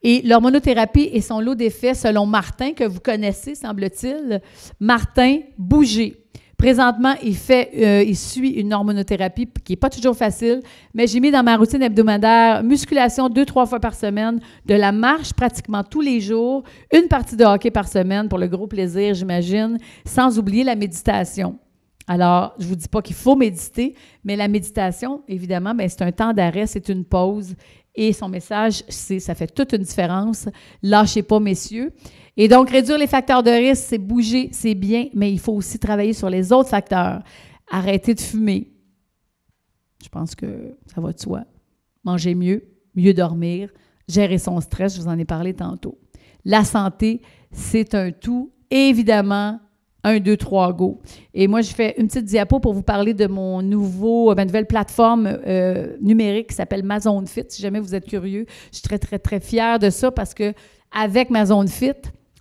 Et l'hormonothérapie et son lot d'effets, selon Martin, que vous connaissez, semble-t-il. Martin, bouger. Présentement, il, fait, euh, il suit une hormonothérapie qui n'est pas toujours facile, mais j'ai mis dans ma routine hebdomadaire musculation deux, trois fois par semaine, de la marche pratiquement tous les jours, une partie de hockey par semaine pour le gros plaisir, j'imagine, sans oublier la méditation. Alors, je ne vous dis pas qu'il faut méditer, mais la méditation, évidemment, ben, c'est un temps d'arrêt, c'est une pause. Et son message, c'est ça fait toute une différence. Lâchez pas, messieurs. Et donc, réduire les facteurs de risque, c'est bouger, c'est bien, mais il faut aussi travailler sur les autres facteurs. Arrêter de fumer. Je pense que ça va de soi. Manger mieux, mieux dormir, gérer son stress, je vous en ai parlé tantôt. La santé, c'est un tout. évidemment, un, deux, trois, go. Et moi, je fais une petite diapo pour vous parler de mon nouveau, euh, ma nouvelle plateforme euh, numérique qui s'appelle Ma Zone Fit. Si jamais vous êtes curieux, je suis très, très, très fière de ça parce que avec Ma Zone Fit,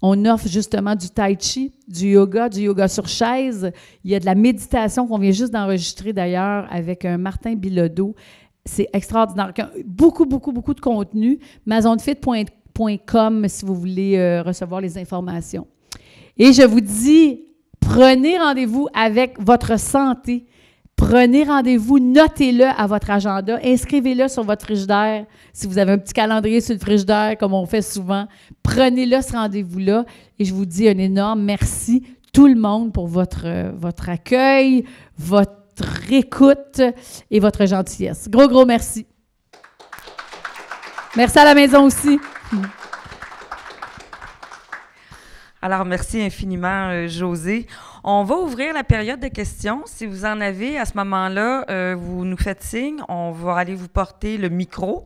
on offre justement du tai chi, du yoga, du yoga sur chaise. Il y a de la méditation qu'on vient juste d'enregistrer d'ailleurs avec un Martin Bilodeau. C'est extraordinaire. Beaucoup, beaucoup, beaucoup de contenu. MazoneFit.com si vous voulez euh, recevoir les informations. Et je vous dis Prenez rendez-vous avec votre santé. Prenez rendez-vous, notez-le à votre agenda, inscrivez-le sur votre frigidaire. Si vous avez un petit calendrier sur le frigidaire, comme on fait souvent, prenez-le ce rendez-vous-là. Et je vous dis un énorme merci, tout le monde, pour votre, euh, votre accueil, votre écoute et votre gentillesse. Gros, gros merci. Merci à la maison aussi. Alors, merci infiniment, euh, José. On va ouvrir la période de questions. Si vous en avez, à ce moment-là, euh, vous nous faites signe. On va aller vous porter le micro.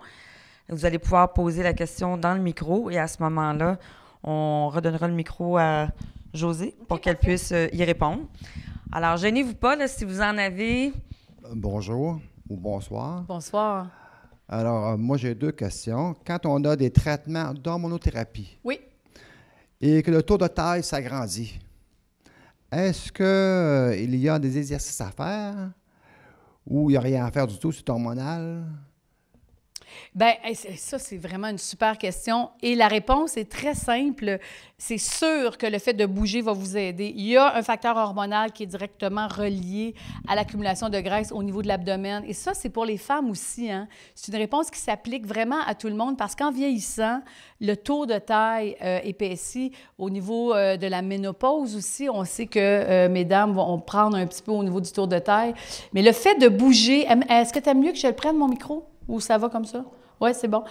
Vous allez pouvoir poser la question dans le micro et à ce moment-là, on redonnera le micro à José pour qu'elle puisse euh, y répondre. Alors, gênez-vous pas là, si vous en avez. Bonjour ou bonsoir. Bonsoir. Alors, moi, j'ai deux questions. Quand on a des traitements d'hormonothérapie, oui et que le taux de taille s'agrandit. Est-ce qu'il euh, y a des exercices à faire ou il n'y a rien à faire du tout, c'est hormonal? Bien, ça, c'est vraiment une super question. Et la réponse est très simple. C'est sûr que le fait de bouger va vous aider. Il y a un facteur hormonal qui est directement relié à l'accumulation de graisse au niveau de l'abdomen. Et ça, c'est pour les femmes aussi. Hein? C'est une réponse qui s'applique vraiment à tout le monde parce qu'en vieillissant, le taux de taille euh, au niveau euh, de la ménopause aussi, on sait que euh, mesdames vont prendre un petit peu au niveau du taux de taille. Mais le fait de bouger, est-ce que tu aimes mieux que je le prenne, mon micro? Ou ça va comme ça? Oui, c'est bon.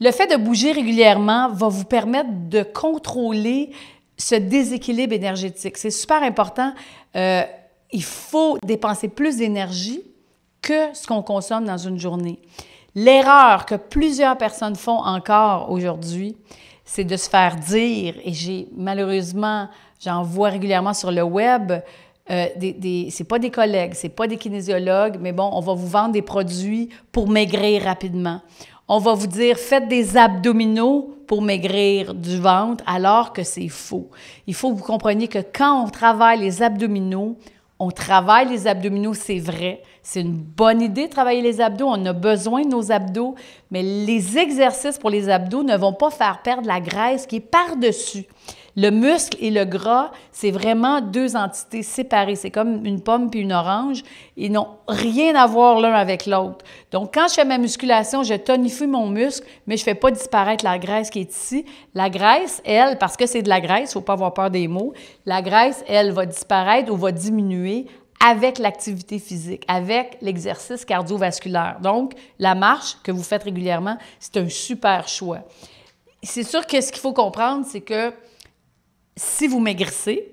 Le fait de bouger régulièrement va vous permettre de contrôler ce déséquilibre énergétique. C'est super important. Euh, il faut dépenser plus d'énergie que ce qu'on consomme dans une journée. L'erreur que plusieurs personnes font encore aujourd'hui, c'est de se faire dire, et j'ai malheureusement, j'en vois régulièrement sur le web, ce euh, des, c'est pas des collègues, c'est pas des kinésiologues, mais bon, on va vous vendre des produits pour maigrir rapidement. On va vous dire faites des abdominaux pour maigrir du ventre, alors que c'est faux. Il faut que vous compreniez que quand on travaille les abdominaux, on travaille les abdominaux, c'est vrai. C'est une bonne idée de travailler les abdos. On a besoin de nos abdos, mais les exercices pour les abdos ne vont pas faire perdre la graisse qui est par-dessus. Le muscle et le gras, c'est vraiment deux entités séparées. C'est comme une pomme puis une orange. Ils n'ont rien à voir l'un avec l'autre. Donc, quand je fais ma musculation, je tonifie mon muscle, mais je ne fais pas disparaître la graisse qui est ici. La graisse, elle, parce que c'est de la graisse, il ne faut pas avoir peur des mots, la graisse, elle, va disparaître ou va diminuer avec l'activité physique, avec l'exercice cardiovasculaire. Donc, la marche que vous faites régulièrement, c'est un super choix. C'est sûr que ce qu'il faut comprendre, c'est que si vous maigrissez,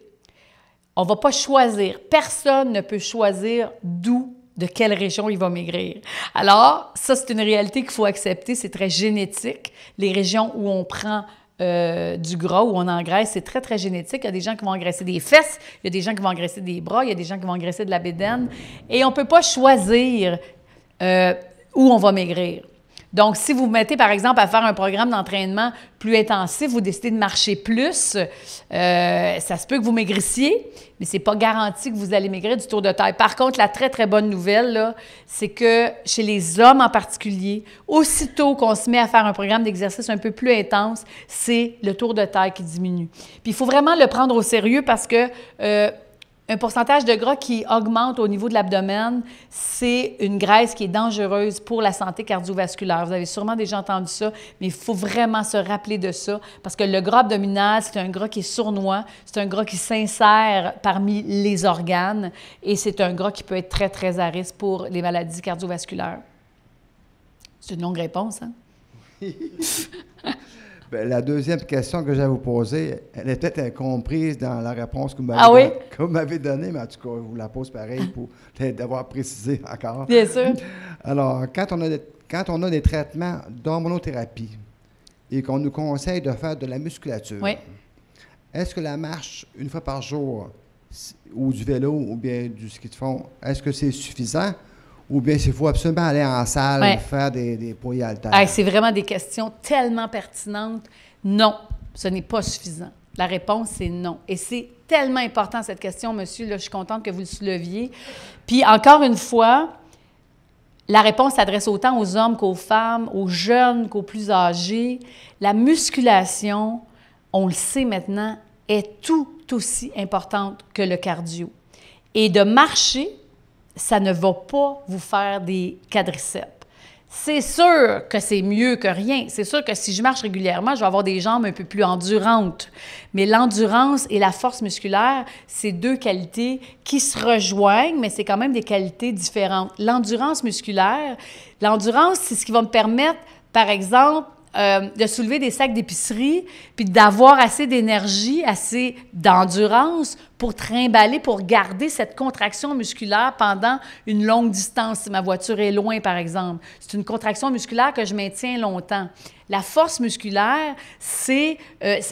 on va pas choisir. Personne ne peut choisir d'où, de quelle région il va maigrir. Alors, ça, c'est une réalité qu'il faut accepter. C'est très génétique. Les régions où on prend euh, du gras, où on engraisse, c'est très, très génétique. Il y a des gens qui vont engraisser des fesses, il y a des gens qui vont engraisser des bras, il y a des gens qui vont engraisser de la bédaine. Et on ne peut pas choisir euh, où on va maigrir. Donc, si vous vous mettez, par exemple, à faire un programme d'entraînement plus intensif, vous décidez de marcher plus, euh, ça se peut que vous maigrissiez, mais ce n'est pas garanti que vous allez maigrir du tour de taille. Par contre, la très, très bonne nouvelle, c'est que chez les hommes en particulier, aussitôt qu'on se met à faire un programme d'exercice un peu plus intense, c'est le tour de taille qui diminue. Puis, il faut vraiment le prendre au sérieux parce que... Euh, un pourcentage de gras qui augmente au niveau de l'abdomen, c'est une graisse qui est dangereuse pour la santé cardiovasculaire. Vous avez sûrement déjà entendu ça, mais il faut vraiment se rappeler de ça parce que le gras abdominal, c'est un gras qui est sournois, c'est un gras qui s'insère parmi les organes et c'est un gras qui peut être très, très à risque pour les maladies cardiovasculaires. C'est une longue réponse, hein? Ben, la deuxième question que vais vous poser, elle était peut incomprise dans la réponse ah que vous m'avez, donnée, mais en tout cas, je vous la pose pareil pour d'avoir précisé encore. Bien sûr. Alors, quand on a des, quand on a des traitements d'hormonothérapie et qu'on nous conseille de faire de la musculature, est-ce que la marche une fois par jour ou du vélo ou bien du ski de fond, est-ce que c'est suffisant ou bien s'il faut absolument aller en salle faire des, des poids ah, c'est vraiment des questions tellement pertinentes. Non, ce n'est pas suffisant. La réponse, c'est non. Et c'est tellement important, cette question, monsieur. je suis contente que vous le souleviez. Puis, encore une fois, la réponse s'adresse autant aux hommes qu'aux femmes, aux jeunes qu'aux plus âgés. La musculation, on le sait maintenant, est tout aussi importante que le cardio. Et de marcher, ça ne va pas vous faire des quadriceps. C'est sûr que c'est mieux que rien. C'est sûr que si je marche régulièrement, je vais avoir des jambes un peu plus endurantes. Mais l'endurance et la force musculaire, c'est deux qualités qui se rejoignent, mais c'est quand même des qualités différentes. L'endurance musculaire, l'endurance, c'est ce qui va me permettre, par exemple, euh, de soulever des sacs d'épicerie, puis d'avoir assez d'énergie, assez d'endurance pour trimballer, pour garder cette contraction musculaire pendant une longue distance. Si ma voiture est loin, par exemple, c'est une contraction musculaire que je maintiens longtemps. La force musculaire, euh, c'est,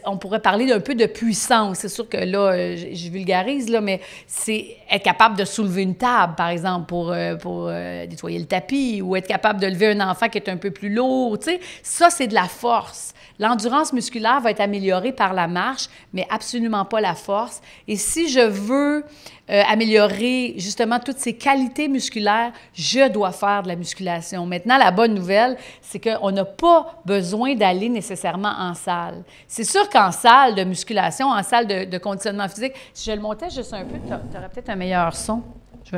on pourrait parler d'un peu de puissance. C'est sûr que là, euh, je, vulgarise, là, mais c'est être capable de soulever une table, par exemple, pour, euh, nettoyer le tapis, ou être capable de lever un enfant qui est un peu plus lourd. sais, Ça, c'est de la force. L'endurance musculaire va être améliorée par la marche, mais absolument pas la force. Et si je veux euh, améliorer justement toutes ces qualités musculaires, je dois faire de la musculation. Maintenant, la bonne nouvelle, c'est qu'on n'a pas besoin d'aller nécessairement en salle. C'est sûr qu'en salle de musculation, en salle de, conditionnement physique, si je le montais juste un peu, tu aurais peut-être un meilleur son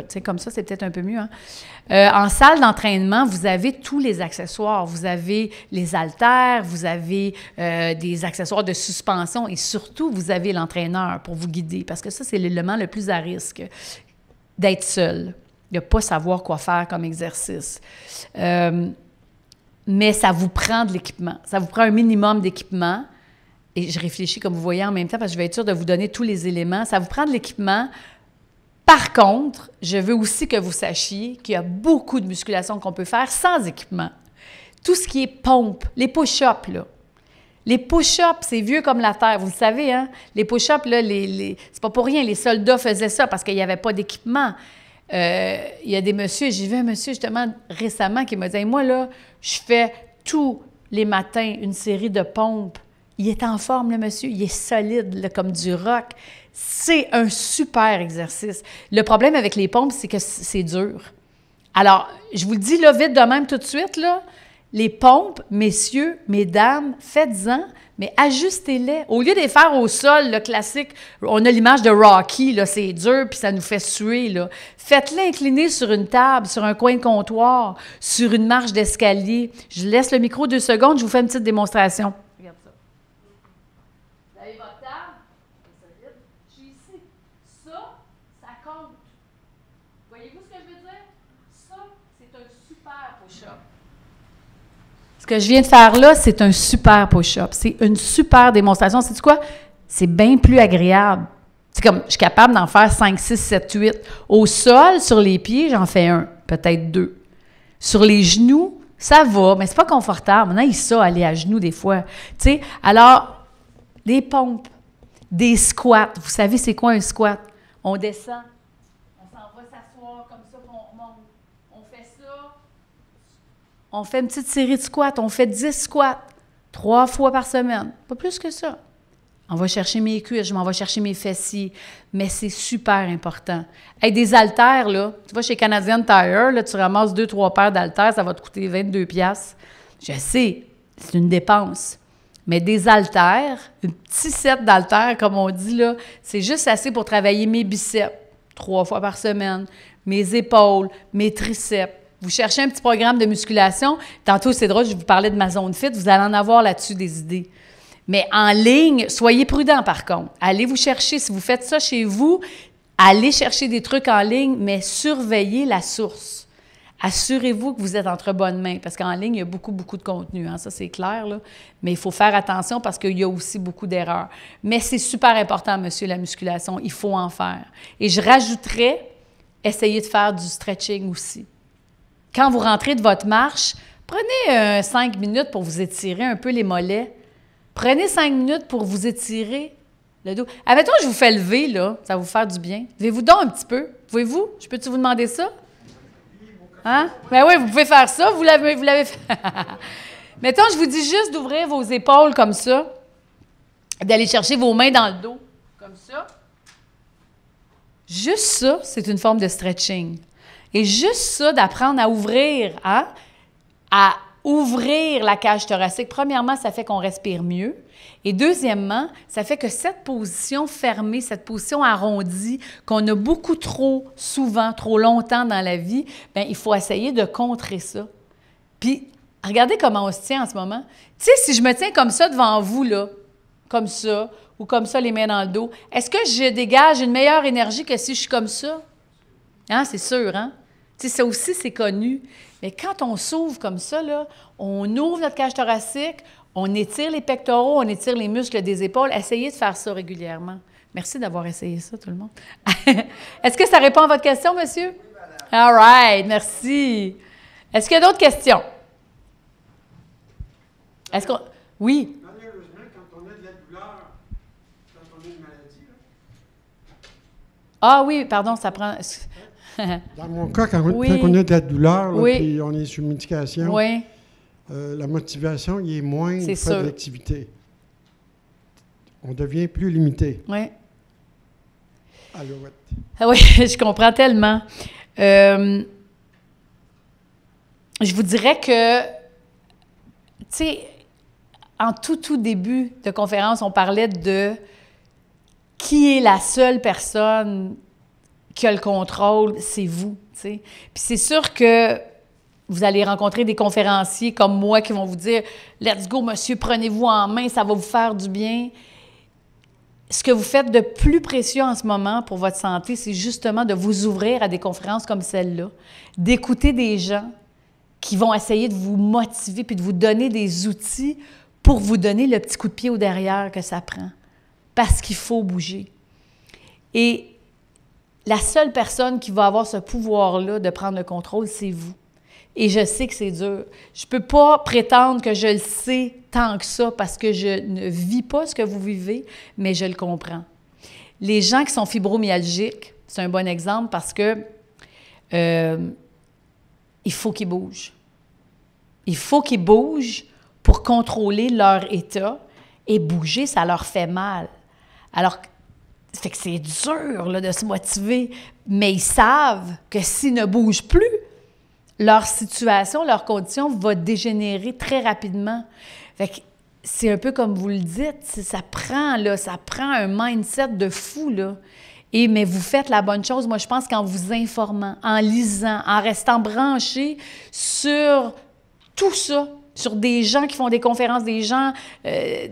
c'est comme ça, c'est peut-être un peu mieux. Hein. Euh, en salle d'entraînement, vous avez tous les accessoires. Vous avez les haltères, vous avez euh, des accessoires de suspension et surtout, vous avez l'entraîneur pour vous guider parce que ça, c'est l'élément le plus à risque d'être seul, de ne pas savoir quoi faire comme exercice. Euh, mais ça vous prend de l'équipement. Ça vous prend un minimum d'équipement. Et je réfléchis, comme vous voyez, en même temps, parce que je vais être sûre de vous donner tous les éléments. Ça vous prend de l'équipement par contre, je veux aussi que vous sachiez qu'il y a beaucoup de musculation qu'on peut faire sans équipement. Tout ce qui est pompe, les push-ups, là. Les push-ups, c'est vieux comme la terre, vous le savez, hein? Les push-ups, là, les, c'est pas pour rien. Les soldats faisaient ça parce qu'il n'y avait pas d'équipement. Euh, il y a des messieurs, j'y vais, un monsieur justement récemment qui me disait Moi, là, je fais tous les matins une série de pompes il est en forme, le monsieur. Il est solide, comme du rock. C'est un super exercice. Le problème avec les pompes, c'est que c'est dur. Alors, je vous le dis là, vite de même tout de suite, là, les pompes, messieurs, mesdames, faites-en, mais ajustez-les. Au lieu de les faire au sol, le classique, on a l'image de Rocky, là, c'est dur, puis ça nous fait suer, Faites-les incliner sur une table, sur un coin de comptoir, sur une marche d'escalier. Je laisse le micro deux secondes, je vous fais une petite démonstration. Ce que je viens de faire là, c'est un super push-up. C'est une super démonstration. C'est quoi? C'est bien plus agréable. C'est comme, je suis capable d'en faire 5, 6, 7, 8. Au sol, sur les pieds, j'en fais un, peut-être deux. Sur les genoux, ça va, mais c'est pas confortable. Maintenant, il ça, aller à genoux des fois. Tu sais, alors, les pompes, des squats. Vous savez, c'est quoi un squat? On descend on fait une petite série de squats, on fait 10 squats trois fois par semaine, pas plus que ça. On va chercher mes cuisses, je m'en vais chercher mes fessiers, mais c'est super important. des haltères, là, tu vas chez Canadian Tire, là, tu ramasses deux, trois paires d'haltères, ça va te coûter 22 pièces. Je sais, c'est une dépense. Mais des haltères, un petit set d'haltères, comme on dit, là, c'est juste assez pour travailler mes biceps trois fois par semaine, mes épaules, mes triceps, vous cherchez un petit programme de musculation. Tantôt, c'est drôle, je vous parlais de ma zone fit. Vous allez en avoir là-dessus des idées. Mais en ligne, soyez prudent par contre. Allez vous chercher. Si vous faites ça chez vous, allez chercher des trucs en ligne, mais surveillez la source. Assurez-vous que vous êtes entre bonnes mains, parce qu'en ligne, il y a beaucoup, beaucoup de contenu, hein, ça c'est clair, là. mais il faut faire attention parce qu'il y a aussi beaucoup d'erreurs. Mais c'est super important, monsieur, la musculation, il faut en faire. Et je rajouterais, essayez de faire du stretching aussi. Quand vous rentrez de votre marche, prenez euh, cinq minutes pour vous étirer un peu les mollets. Prenez cinq minutes pour vous étirer le dos. mettons, je vous fais lever, là. Ça va vous faire du bien. Levez-vous donc un petit peu. Pouvez-vous? Je peux-tu vous demander ça? Hein? Ben oui, vous pouvez faire ça. Vous l'avez, vous l'avez fait. Mettons, je vous dis juste d'ouvrir vos épaules comme ça, d'aller chercher vos mains dans le dos, comme ça. Juste ça, c'est une forme de stretching. Et juste ça, d'apprendre à ouvrir, hein? à ouvrir la cage thoracique, premièrement, ça fait qu'on respire mieux. Et deuxièmement, ça fait que cette position fermée, cette position arrondie, qu'on a beaucoup trop souvent, trop longtemps dans la vie, bien, il faut essayer de contrer ça. Puis, regardez comment on se tient en ce moment. Tu sais, si je me tiens comme ça devant vous, là, comme ça, ou comme ça, les mains dans le dos, est-ce que je dégage une meilleure énergie que si je suis comme ça? Hein, c'est sûr, hein? ça aussi, c'est connu. Mais quand on s'ouvre comme ça, on ouvre notre cage thoracique, on étire les pectoraux, on étire les muscles des épaules. Essayez de faire ça régulièrement. Merci d'avoir essayé ça, tout le monde. Est-ce que ça répond à votre question, monsieur? Oui, madame. All right, merci. Est-ce qu'il y a d'autres questions? Est-ce qu'on... Oui? quand on a une maladie... Ah oui, pardon, ça prend... Dans mon cas, quand, on a de la douleur, et on est sous médication, euh, la motivation il est moins de l'activité. On devient plus limité. Oui. Alors, ah oui, je comprends tellement. Euh, je vous dirais que, tu sais, en tout, tout début de conférence, on parlait de qui est la seule personne qui a le contrôle, c'est vous. sais. Puis c'est sûr que vous allez rencontrer des conférenciers comme moi qui vont vous dire Let's go, monsieur, prenez-vous en main, ça va vous faire du bien. Ce que vous faites de plus précieux en ce moment pour votre santé, c'est justement de vous ouvrir à des conférences comme celle-là, d'écouter des gens qui vont essayer de vous motiver puis de vous donner des outils pour vous donner le petit coup de pied au derrière que ça prend. Parce qu'il faut bouger. Et la seule personne qui va avoir ce pouvoir-là de prendre le contrôle, c'est vous. Et je sais que c'est dur. Je ne peux pas prétendre que je le sais tant que ça parce que je ne vis pas ce que vous vivez, mais je le comprends. Les gens qui sont fibromyalgiques, c'est un bon exemple parce que euh, il faut qu'ils bougent. Il faut qu'ils bougent pour contrôler leur état et bouger, ça leur fait mal. Alors, fait que c'est dur là, de se motiver, mais ils savent que s'ils ne bougent plus, leur situation, leur condition va dégénérer très rapidement. Fait que c'est un peu comme vous le dites, ça prend là, ça prend un mindset de fou là. Et, mais vous faites la bonne chose, moi je pense qu'en vous informant, en lisant, en restant branché sur tout ça, sur des gens qui font des conférences, des gens euh,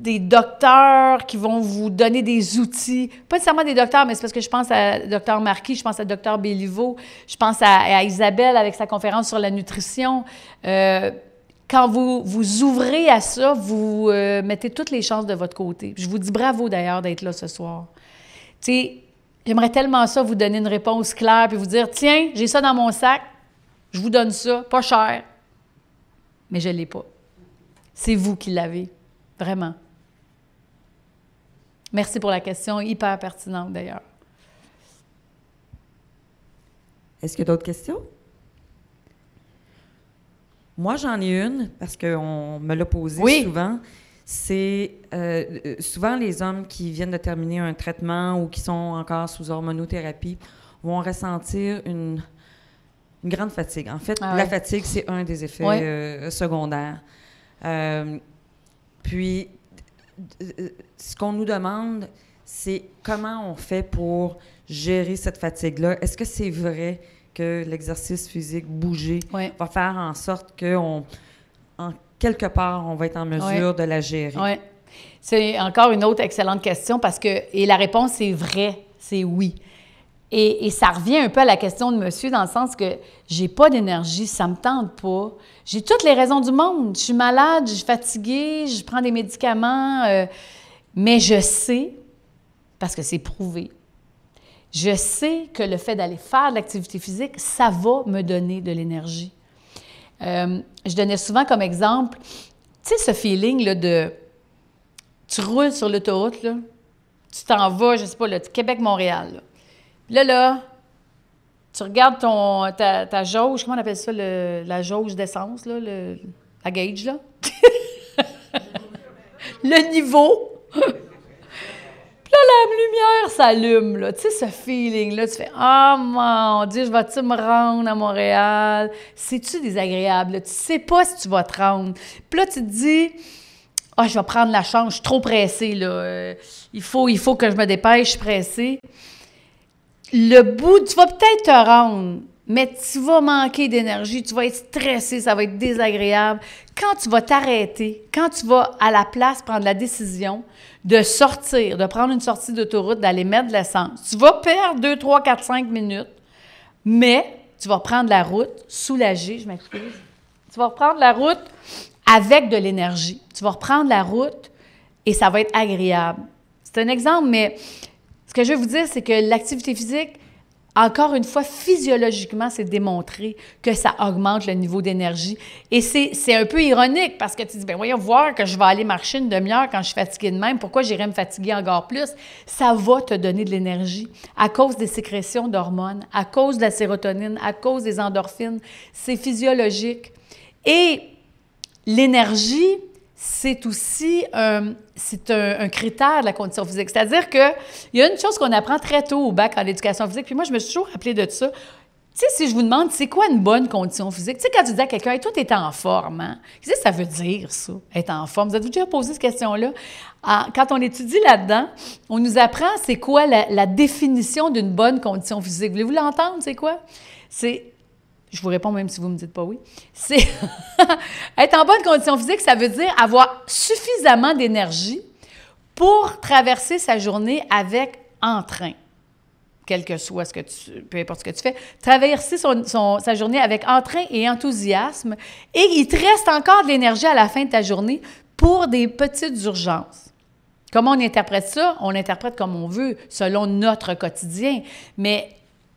des docteurs qui vont vous donner des outils. Pas nécessairement des docteurs, mais c'est parce que je pense à docteur Marquis, je pense à docteur Béliveau, je pense à, Isabelle avec sa conférence sur la nutrition. Euh, quand vous vous ouvrez à ça, vous euh, mettez toutes les chances de votre côté. Je vous dis bravo d'ailleurs d'être là ce soir. Tu sais, j'aimerais tellement ça vous donner une réponse claire puis vous dire tiens, j'ai ça dans mon sac, je vous donne ça, pas cher, mais je l'ai pas. C'est vous qui l'avez, vraiment. Merci pour la question, hyper pertinente d'ailleurs. Est-ce qu'il y a d'autres questions? Moi, j'en ai une parce qu'on me l'a posée souvent. C'est euh, souvent les hommes qui viennent de terminer un traitement ou qui sont encore sous hormonothérapie vont ressentir une, grande fatigue. En fait, ah la fatigue, c'est un des effets euh, secondaires. Euh, puis, ce qu'on nous demande, c'est comment on fait pour gérer cette fatigue-là. Est-ce que c'est vrai que l'exercice physique, bouger, va faire en sorte que en quelque part, on va être en mesure de la gérer? Oui. C'est encore une autre excellente question parce que, et la réponse est vrai, c'est oui. Et, ça revient un peu à la question de monsieur dans le sens que j'ai pas d'énergie, ça me tente pas. J'ai toutes les raisons du monde. Je suis malade, je suis fatiguée, je prends des médicaments, euh, mais je sais, parce que c'est prouvé, je sais que le fait d'aller faire de l'activité physique, ça va me donner de l'énergie. Euh, je donnais souvent comme exemple, tu sais, ce feeling là, de tu roules sur l'autoroute, tu t'en vas, je sais pas, là, Québec-Montréal Là, là, tu regardes ton, ta, jauge, comment on appelle ça, la jauge d'essence, là, le, la gauge, là? le niveau. puis là, la lumière s'allume, là. Tu sais, ce feeling-là, tu fais « Ah, oh, mon Dieu, je vais-tu me rendre à Montréal? » C'est-tu désagréable? Tu sais pas si tu vas te rendre. Puis là, tu te dis... Ah, je vais prendre la chance, je suis trop pressée, là. Euh, il, faut, il faut que je me dépêche, je suis pressée le bout, tu vas peut-être te rendre, mais tu vas manquer d'énergie, tu vas être stressé, ça va être désagréable. Quand tu vas t'arrêter, quand tu vas à la place prendre la décision de sortir, de prendre une sortie d'autoroute, d'aller mettre de l'essence, tu vas perdre 2, 3, 4, 5 minutes, mais tu vas prendre la route soulagée, je m'excuse. Tu vas reprendre la route avec de l'énergie. Tu vas reprendre la route et ça va être agréable. C'est un exemple, mais ce que je veux vous dire, c'est que l'activité physique, encore une fois, physiologiquement, c'est démontré que ça augmente le niveau d'énergie. Et c'est un peu ironique parce que tu dis, ben voyons voir que je vais aller marcher une demi-heure quand je suis fatiguée de même, pourquoi j'irais me fatiguer encore plus? Ça va te donner de l'énergie à cause des sécrétions d'hormones, à cause de la sérotonine, à cause des endorphines. C'est physiologique. Et l'énergie, c'est aussi euh, un, c'est un, critère de la condition physique. C'est-à-dire qu'il y a une chose qu'on apprend très tôt au bac en éducation physique, puis moi, je me suis toujours rappelée de ça. Tu sais, si je vous demande, c'est quoi une bonne condition physique? Tu sais, quand tu dis à quelqu'un, hey, toi, es en forme, hein? Qu'est-ce ça veut dire, ça, être en forme? Vous avez déjà posé cette question-là? Ah, quand on étudie là-dedans, on nous apprend c'est quoi la, la définition d'une bonne condition physique. Voulez-vous l'entendre? C'est quoi? C'est je vous réponds même si vous ne me dites pas oui, c'est être en bonne condition physique, ça veut dire avoir suffisamment d'énergie pour traverser sa journée avec entrain, quel que soit ce que tu, peu importe ce que tu fais, traverser son, sa journée avec entrain et enthousiasme, et il te reste encore de l'énergie à la fin de ta journée pour des petites urgences. Comment on interprète ça? On interprète comme on veut, selon notre quotidien. Mais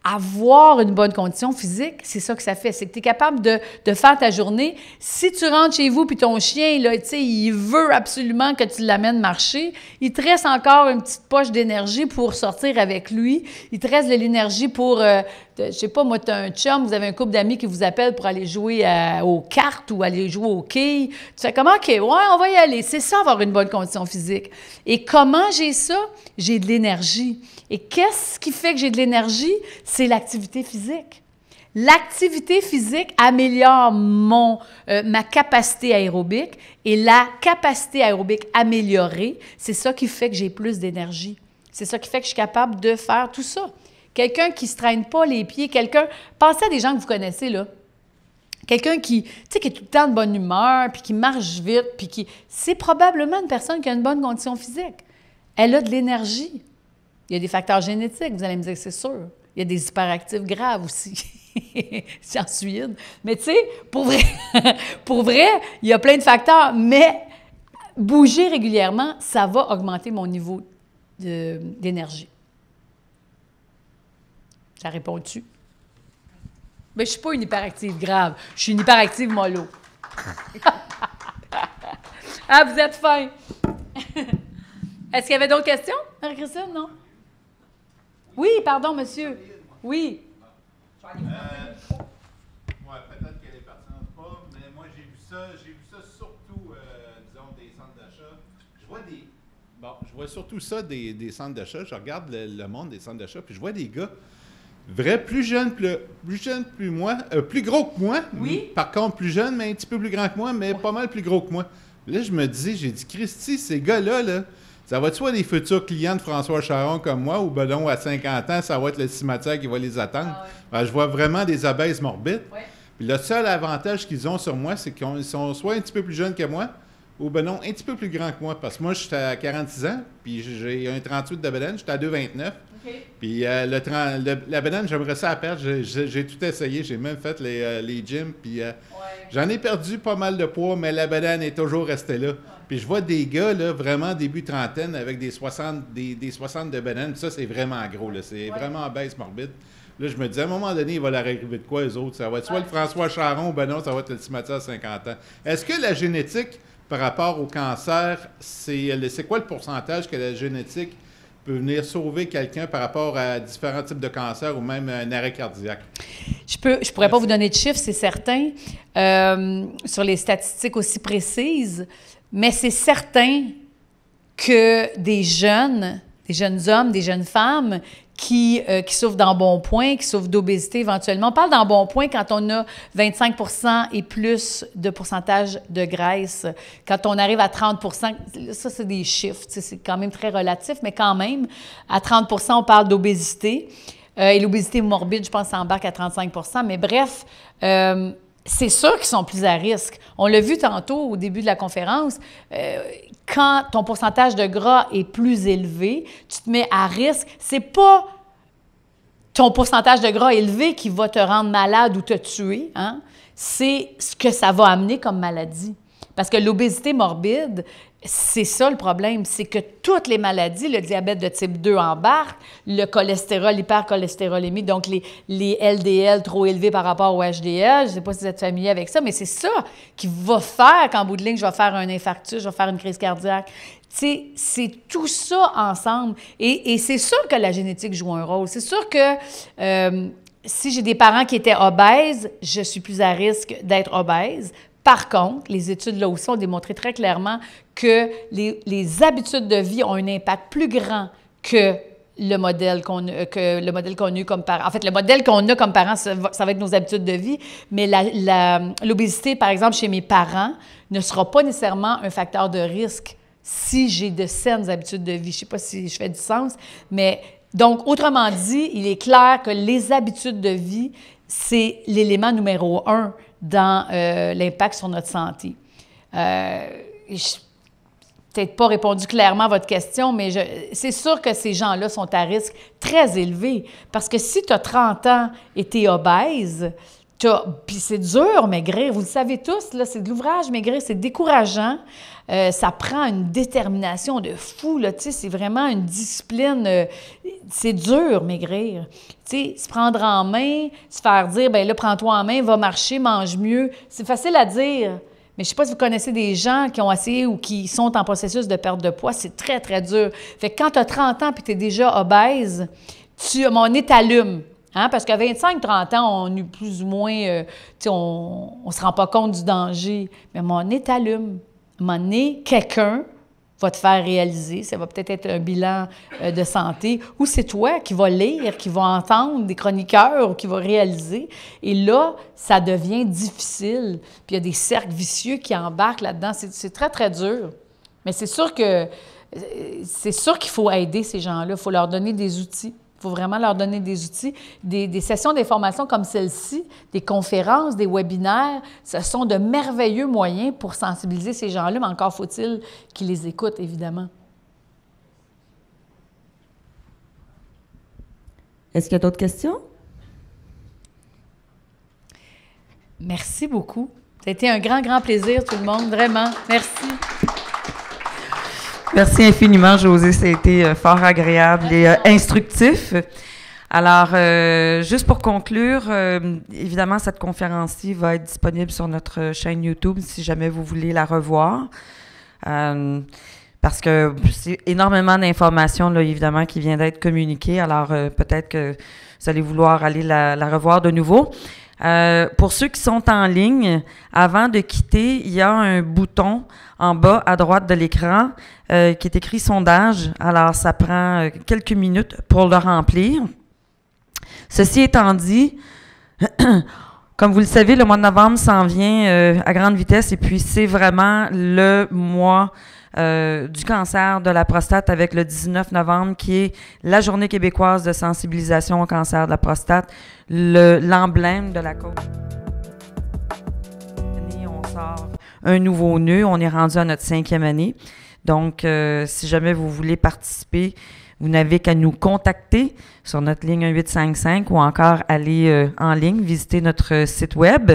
avoir une bonne condition physique, c'est ça que ça fait. C'est que tu es capable de, faire ta journée. Si tu rentres chez vous, puis ton chien, là, il veut absolument que tu l'amènes marcher, il tresse encore une petite poche d'énergie pour sortir avec lui. Il te reste de l'énergie pour euh, euh, je sais pas, moi, tu as un chum, vous avez un couple d'amis qui vous appelle pour aller jouer euh, aux cartes ou aller jouer au quilles. Tu fais comment OK, ouais, on va y aller. C'est ça, avoir une bonne condition physique. Et comment j'ai ça? J'ai de l'énergie. Et qu'est-ce qui fait que j'ai de l'énergie? C'est l'activité physique. L'activité physique améliore euh, ma capacité aérobique et la capacité aérobique améliorée, c'est ça qui fait que j'ai plus d'énergie. C'est ça qui fait que je suis capable de faire tout ça quelqu'un qui se traîne pas les pieds, quelqu'un. Pensez à des gens que vous connaissez, là. Quelqu'un qui, qui est tout le temps de bonne humeur, puis qui marche vite, puis qui. C'est probablement une personne qui a une bonne condition physique. Elle a de l'énergie. Il y a des facteurs génétiques, vous allez me dire, c'est sûr. Il y a des hyperactifs graves aussi. J'en suis Mais tu sais, pour vrai, pour vrai, il y a plein de facteurs, mais bouger régulièrement, ça va augmenter mon niveau d'énergie. Ça répond-tu? Mais je suis pas une hyperactive grave. Je suis une hyperactive mollo. ah, vous êtes fin. Est-ce qu'il y avait d'autres questions, Marie-Christine? Non? Oui, pardon, monsieur. Oui. Euh, peut-être qu'elle est partie en mais moi, j'ai vu ça, j'ai vu ça surtout, euh, disons, des centres d'achat. Je vois des. Bon, je vois surtout ça des, des centres d'achat. Je regarde le, le monde des centres d'achat, puis je vois des gars Vrai, plus jeune, plus, jeune, plus moi, euh, plus gros que moi. Oui. Par contre, plus jeune, mais un petit peu plus grand que moi, mais pas mal plus gros que moi. Là, je me dis, j'ai dit, Christy, ces gars-là, ça va être soit des futurs clients de François Charon comme moi, ou benon à 50 ans, ça va être le cimetière qui va les attendre. Ah ben, je vois vraiment des abeilles morbides. Puis le seul avantage qu'ils ont sur moi, c'est qu'ils sont soit un petit peu plus jeunes que moi, ou ben non, un petit peu plus grand que moi. Parce que moi, je suis à 46 ans, puis j'ai un 38 de Belen, j'étais à 2,29. Puis euh, le, le, la banane, j'aimerais ça à perdre. J'ai tout essayé. J'ai même fait les, euh, gyms. Puis euh, j'en ai perdu pas mal de poids, mais la banane est toujours restée là. Puis je vois des gars, là, vraiment début trentaine, avec des 60, des, des de banane. Ça, c'est vraiment gros. C'est vraiment en baisse morbide. Là, je me dis à un moment donné, il va la arriver de quoi, les autres? Ça va être soit le François Charon, ou ben non, ça va être le Timothée à 50 ans. Est-ce que la génétique, par rapport au cancer, c'est quoi le pourcentage que la génétique peut venir sauver quelqu'un par rapport à différents types de cancers ou même un arrêt cardiaque? Je ne je pourrais pas vous donner de chiffres, c'est certain, euh, sur les statistiques aussi précises, mais c'est certain que des jeunes, des jeunes hommes, des jeunes femmes euh, qui, souffrent d'un bon point, qui souffrent d'obésité éventuellement. On parle bon point quand on a 25 et plus de pourcentage de graisse. Quand on arrive à 30 ça, c'est des chiffres. C'est quand même très relatif, mais quand même, à 30 on parle d'obésité. Euh, et l'obésité morbide, je pense, s'embarque à 35 Mais bref, euh, c'est sûr qu'ils sont plus à risque. On l'a vu tantôt au début de la conférence, quand ton pourcentage de gras est plus élevé, tu te mets à risque. C'est pas ton pourcentage de gras élevé qui va te rendre malade ou te tuer, hein, c'est ce que ça va amener comme maladie. Parce que l'obésité morbide, c'est ça le problème, c'est que toutes les maladies, le diabète de type 2 embarque, le cholestérol, l'hypercholestérolémie, donc les, les, LDL trop élevés par rapport au HDL, je ne sais pas si vous êtes familier avec ça, mais c'est ça qui va faire qu'en bout de ligne, je vais faire un infarctus, je vais faire une crise cardiaque c'est tout ça ensemble. Et, c'est sûr que la génétique joue un rôle. C'est sûr que euh, si j'ai des parents qui étaient obèses, je suis plus à risque d'être obèse. Par contre, les études là aussi ont démontré très clairement que les, habitudes de vie ont un impact plus grand que le modèle qu'on euh, que le modèle qu'on a comme parents. En fait, le modèle qu'on a comme parents, ça va, être nos habitudes de vie, mais l'obésité, par exemple, chez mes parents, ne sera pas nécessairement un facteur de risque si j'ai de saines habitudes de vie. Je ne sais pas si je fais du sens, mais donc, autrement dit, il est clair que les habitudes de vie, c'est l'élément numéro un dans euh, l'impact sur notre santé. Euh, je peut-être pas répondu clairement à votre question, mais c'est sûr que ces gens-là sont à risque très élevé. Parce que si tu as 30 ans et tu es obèse, puis c'est dur maigrir, vous le savez tous, là, c'est de l'ouvrage maigrir, c'est décourageant. Euh, ça prend une détermination de fou, c'est vraiment une discipline. Euh, c'est dur, maigrir. Tu se prendre en main, se faire dire, ben là, prends-toi en main, va marcher, mange mieux. C'est facile à dire. Mais je sais pas si vous connaissez des gens qui ont essayé ou qui sont en processus de perte de poids, c'est très, très dur. Fait que quand tu as 30 ans et tu es déjà obèse, tu, mon nez t'allume. Hein? Parce qu'à 25-30 ans, on est plus ou moins, euh, on ne se rend pas compte du danger. Mais mon nez t'allume un quelqu'un va te faire réaliser. Ça va peut-être être un bilan euh, de santé ou c'est toi qui vas lire, qui va entendre des chroniqueurs ou qui va réaliser. Et là, ça devient difficile. Puis il y a des cercles vicieux qui embarquent là-dedans. C'est très, très dur. Mais c'est sûr que euh, c'est sûr qu'il faut aider ces gens-là. Il faut leur donner des outils faut vraiment leur donner des outils. Des, des sessions d'information comme celle-ci, des conférences, des webinaires, ce sont de merveilleux moyens pour sensibiliser ces gens-là, mais encore faut-il qu'ils les écoutent, évidemment. Est-ce qu'il y a d'autres questions? Merci beaucoup. Ça a été un grand, grand plaisir, tout le monde, vraiment. Merci. Merci infiniment, José. Ça a été euh, fort agréable et euh, instructif. Alors, euh, juste pour conclure, évidemment, cette conférence-ci va être disponible sur notre chaîne YouTube si jamais vous voulez la revoir. parce que c'est énormément d'informations, là, évidemment, qui vient d'être communiquées. Alors, peut-être que vous allez vouloir aller la revoir de nouveau. Euh, pour ceux qui sont en ligne, avant de quitter, il y a un bouton en bas à droite de l'écran euh, qui est écrit sondage. Alors, ça prend euh, quelques minutes pour le remplir. Ceci étant dit, Comme vous le savez, le mois de novembre s'en vient à grande vitesse et puis c'est vraiment le mois euh, du cancer de la prostate avec le 19 novembre, qui est la journée québécoise de sensibilisation au cancer de la prostate, l'emblème de la cause. On sort un nouveau nœud, on est rendu à notre cinquième année. Donc, euh, si jamais vous voulez participer, vous n'avez qu'à nous contacter sur notre ligne 1855 ou encore aller euh, en ligne, visiter notre site web.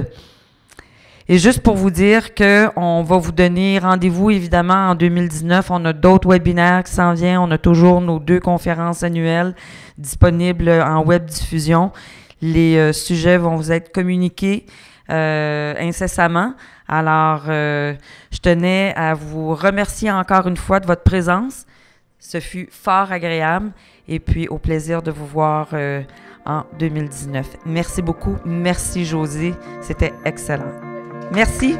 Et juste pour vous dire qu'on va vous donner rendez-vous, évidemment, en 2019. On a d'autres webinaires qui s'en viennent. On a toujours nos deux conférences annuelles disponibles en web diffusion. Les euh, sujets vont vous être communiqués euh, incessamment. Alors, euh, je tenais à vous remercier encore une fois de votre présence. Ce fut fort agréable et puis au plaisir de vous voir en 2019. Merci beaucoup. Merci José. C'était excellent. Merci.